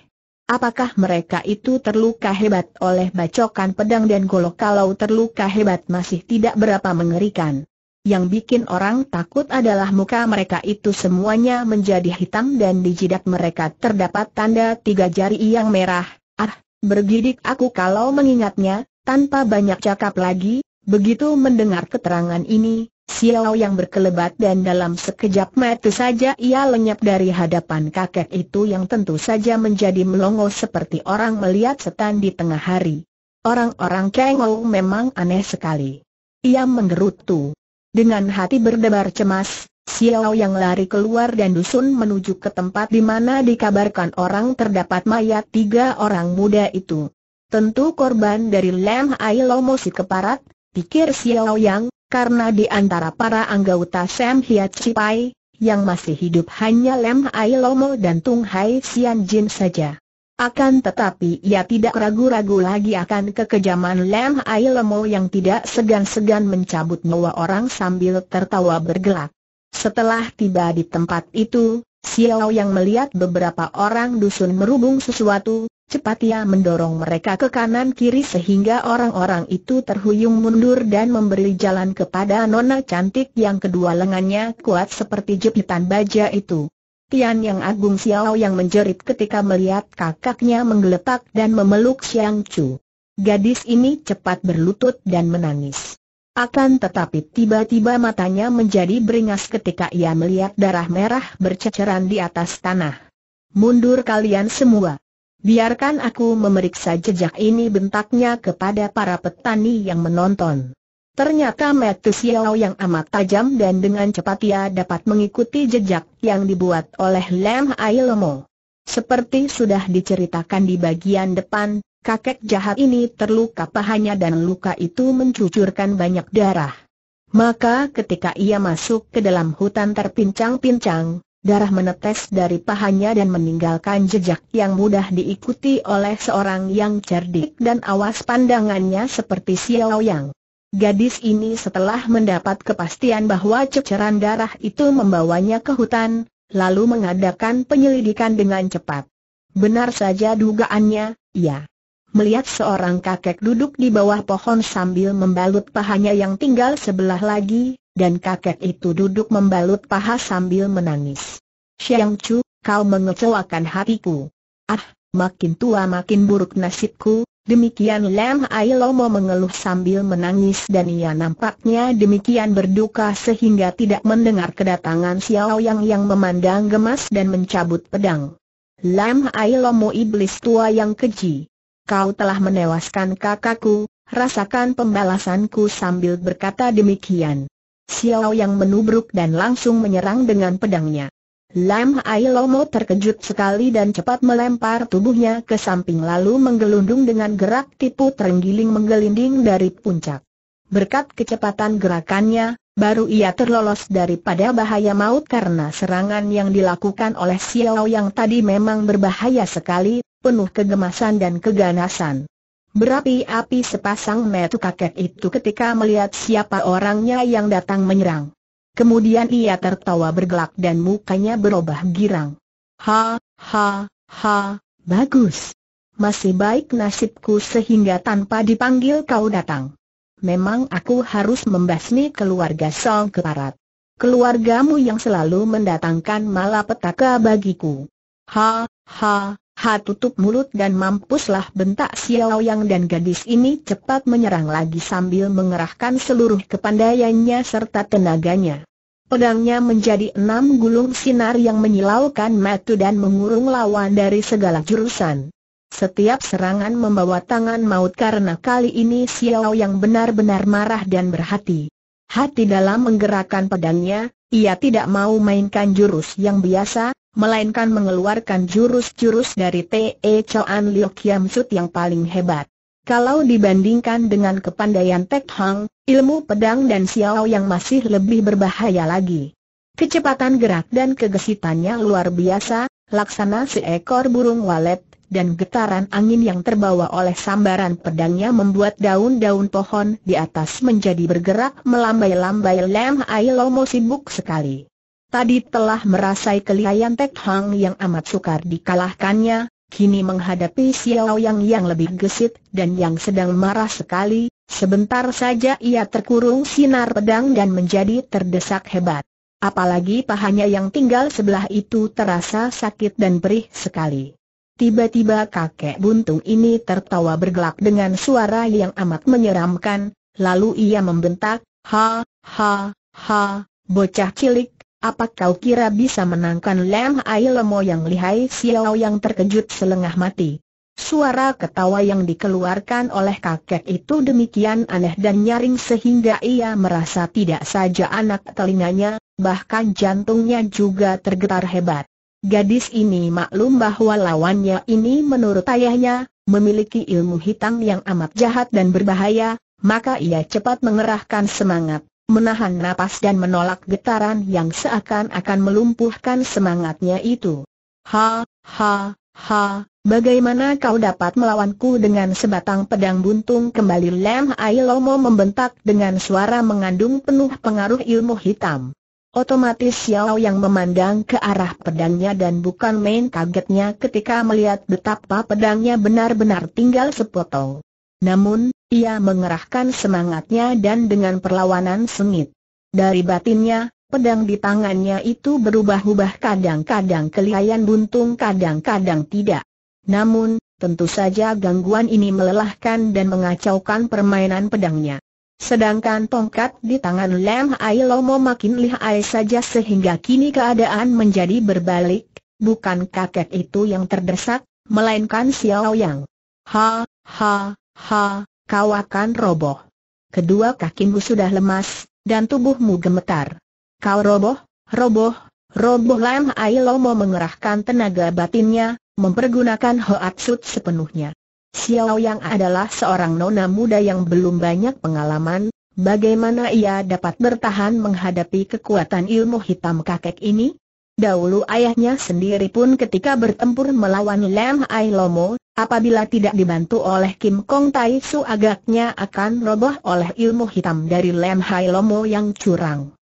Apakah mereka itu terluka hebat oleh bacokan pedang dan golok kalau terluka hebat masih tidak berapa mengerikan. Yang bikin orang takut adalah muka mereka itu semuanya menjadi hitam dan di jidat mereka terdapat tanda tiga jari yang merah. Ah, bergidik aku kalau mengingatnya, tanpa banyak cakap lagi, begitu mendengar keterangan ini, Xiao yang berkelebat dan dalam sekejap mata saja ia lenyap dari hadapan kakek itu yang tentu saja menjadi melongo seperti orang melihat setan di tengah hari. Orang-orang Kengou memang aneh sekali. Ia menggerutu. Dengan hati berdebar cemas, Xiao yang lari keluar dan dusun menuju ke tempat di mana dikabarkan orang terdapat mayat tiga orang muda itu. Tentu korban dari lem Ai Lomo si keparat, pikir Xiao yang, karena di antara para anggota Sam Hiat Cipai, yang masih hidup hanya Lem Hai Lomo dan Tung Hai Sian Jin saja. Akan tetapi ia tidak ragu-ragu lagi akan kekejaman Lem Hai Lomo yang tidak segan-segan mencabut nyawa orang sambil tertawa bergelak. Setelah tiba di tempat itu, Xiao yang melihat beberapa orang dusun merubung sesuatu, cepat ia mendorong mereka ke kanan kiri sehingga orang-orang itu terhuyung mundur dan memberi jalan kepada nona cantik yang kedua lengannya kuat seperti jepitan baja itu. Tian yang agung Xiao yang menjerit ketika melihat kakaknya menggeletak dan memeluk Xiang Chu. Gadis ini cepat berlutut dan menangis. Akan tetapi tiba-tiba matanya menjadi beringas ketika ia melihat darah merah berceceran di atas tanah. Mundur kalian semua. Biarkan aku memeriksa jejak ini bentaknya kepada para petani yang menonton. Ternyata Metu Xiao yang amat tajam dan dengan cepat ia dapat mengikuti jejak yang dibuat oleh Lem Ailomo. Seperti sudah diceritakan di bagian depan, kakek jahat ini terluka pahanya dan luka itu mencucurkan banyak darah. Maka ketika ia masuk ke dalam hutan terpincang-pincang, darah menetes dari pahanya dan meninggalkan jejak yang mudah diikuti oleh seorang yang cerdik dan awas pandangannya seperti Xiao Yang. Gadis ini setelah mendapat kepastian bahwa ceceran darah itu membawanya ke hutan, lalu mengadakan penyelidikan dengan cepat. Benar saja dugaannya, ya. Melihat seorang kakek duduk di bawah pohon sambil membalut pahanya yang tinggal sebelah lagi, dan kakek itu duduk membalut paha sambil menangis. Xiang Chu, kau mengecewakan hatiku. Ah, makin tua makin buruk nasibku, demikian Lam Ai mengeluh sambil menangis dan ia nampaknya demikian berduka sehingga tidak mendengar kedatangan Xiao Yang yang memandang gemas dan mencabut pedang. Lam Ai iblis tua yang keji. Kau telah menewaskan kakakku, rasakan pembalasanku sambil berkata demikian. Xiao yang menubruk dan langsung menyerang dengan pedangnya. Lam Hai Lomo terkejut sekali dan cepat melempar tubuhnya ke samping lalu menggelundung dengan gerak tipu terenggiling menggelinding dari puncak. Berkat kecepatan gerakannya, baru ia terlolos daripada bahaya maut karena serangan yang dilakukan oleh Xiao yang tadi memang berbahaya sekali, penuh kegemasan dan keganasan. Berapi-api sepasang metu kakek itu ketika melihat siapa orangnya yang datang menyerang. Kemudian ia tertawa bergelak dan mukanya berubah girang. Ha, ha, ha, bagus. Masih baik nasibku sehingga tanpa dipanggil kau datang. Memang aku harus membasmi keluarga Song Keparat. Keluargamu yang selalu mendatangkan malapetaka bagiku. Ha, ha, Ha tutup mulut dan mampuslah bentak Xiao Yang dan gadis ini cepat menyerang lagi sambil mengerahkan seluruh kepandaiannya serta tenaganya. Pedangnya menjadi enam gulung sinar yang menyilaukan mata dan mengurung lawan dari segala jurusan. Setiap serangan membawa tangan maut karena kali ini Xiao Yang benar-benar marah dan berhati. Hati dalam menggerakkan pedangnya, ia tidak mau mainkan jurus yang biasa, melainkan mengeluarkan jurus-jurus dari Te Choan Liu Kiam Sut yang paling hebat. Kalau dibandingkan dengan kepandaian Tek Hang, ilmu pedang dan Xiao yang masih lebih berbahaya lagi. Kecepatan gerak dan kegesitannya luar biasa, laksana seekor burung walet, dan getaran angin yang terbawa oleh sambaran pedangnya membuat daun-daun pohon di atas menjadi bergerak melambai-lambai Lem Ailomo sibuk sekali. Tadi telah merasai kelihayan Tek Hang yang amat sukar dikalahkannya, kini menghadapi Xiao Yang yang lebih gesit dan yang sedang marah sekali, sebentar saja ia terkurung sinar pedang dan menjadi terdesak hebat. Apalagi pahanya yang tinggal sebelah itu terasa sakit dan perih sekali. Tiba-tiba kakek buntung ini tertawa bergelak dengan suara yang amat menyeramkan, lalu ia membentak, Ha, ha, ha, bocah cilik, apa kau kira bisa menangkan Lam Ai Lemo yang lihai Xiao yang terkejut selengah mati? Suara ketawa yang dikeluarkan oleh kakek itu demikian aneh dan nyaring sehingga ia merasa tidak saja anak telinganya, bahkan jantungnya juga tergetar hebat. Gadis ini maklum bahwa lawannya ini menurut ayahnya, memiliki ilmu hitam yang amat jahat dan berbahaya, maka ia cepat mengerahkan semangat menahan napas dan menolak getaran yang seakan-akan melumpuhkan semangatnya itu. Ha, ha, ha, bagaimana kau dapat melawanku dengan sebatang pedang buntung kembali Lem Ailomo membentak dengan suara mengandung penuh pengaruh ilmu hitam. Otomatis Xiao yang memandang ke arah pedangnya dan bukan main kagetnya ketika melihat betapa pedangnya benar-benar tinggal sepotong. Namun, ia mengerahkan semangatnya dan dengan perlawanan sengit. Dari batinnya, pedang di tangannya itu berubah-ubah kadang-kadang kelihayan buntung kadang-kadang tidak. Namun, tentu saja gangguan ini melelahkan dan mengacaukan permainan pedangnya. Sedangkan tongkat di tangan Lem Hai Lomo makin lihai saja sehingga kini keadaan menjadi berbalik, bukan kakek itu yang terdesak, melainkan Xiao Yang. Ha, ha, Ha, kau akan roboh. Kedua kakimu sudah lemas, dan tubuhmu gemetar. Kau roboh, roboh, roboh Lam Ai Lomo mengerahkan tenaga batinnya, mempergunakan hoatsut sepenuhnya. Xiao Yang adalah seorang nona muda yang belum banyak pengalaman, bagaimana ia dapat bertahan menghadapi kekuatan ilmu hitam kakek ini? Dahulu ayahnya sendiri pun ketika bertempur melawan Lam Ai Lomo, Apabila tidak dibantu oleh Kim Kong Tai Su agaknya akan roboh oleh ilmu hitam dari Lem Hai Lomo yang curang.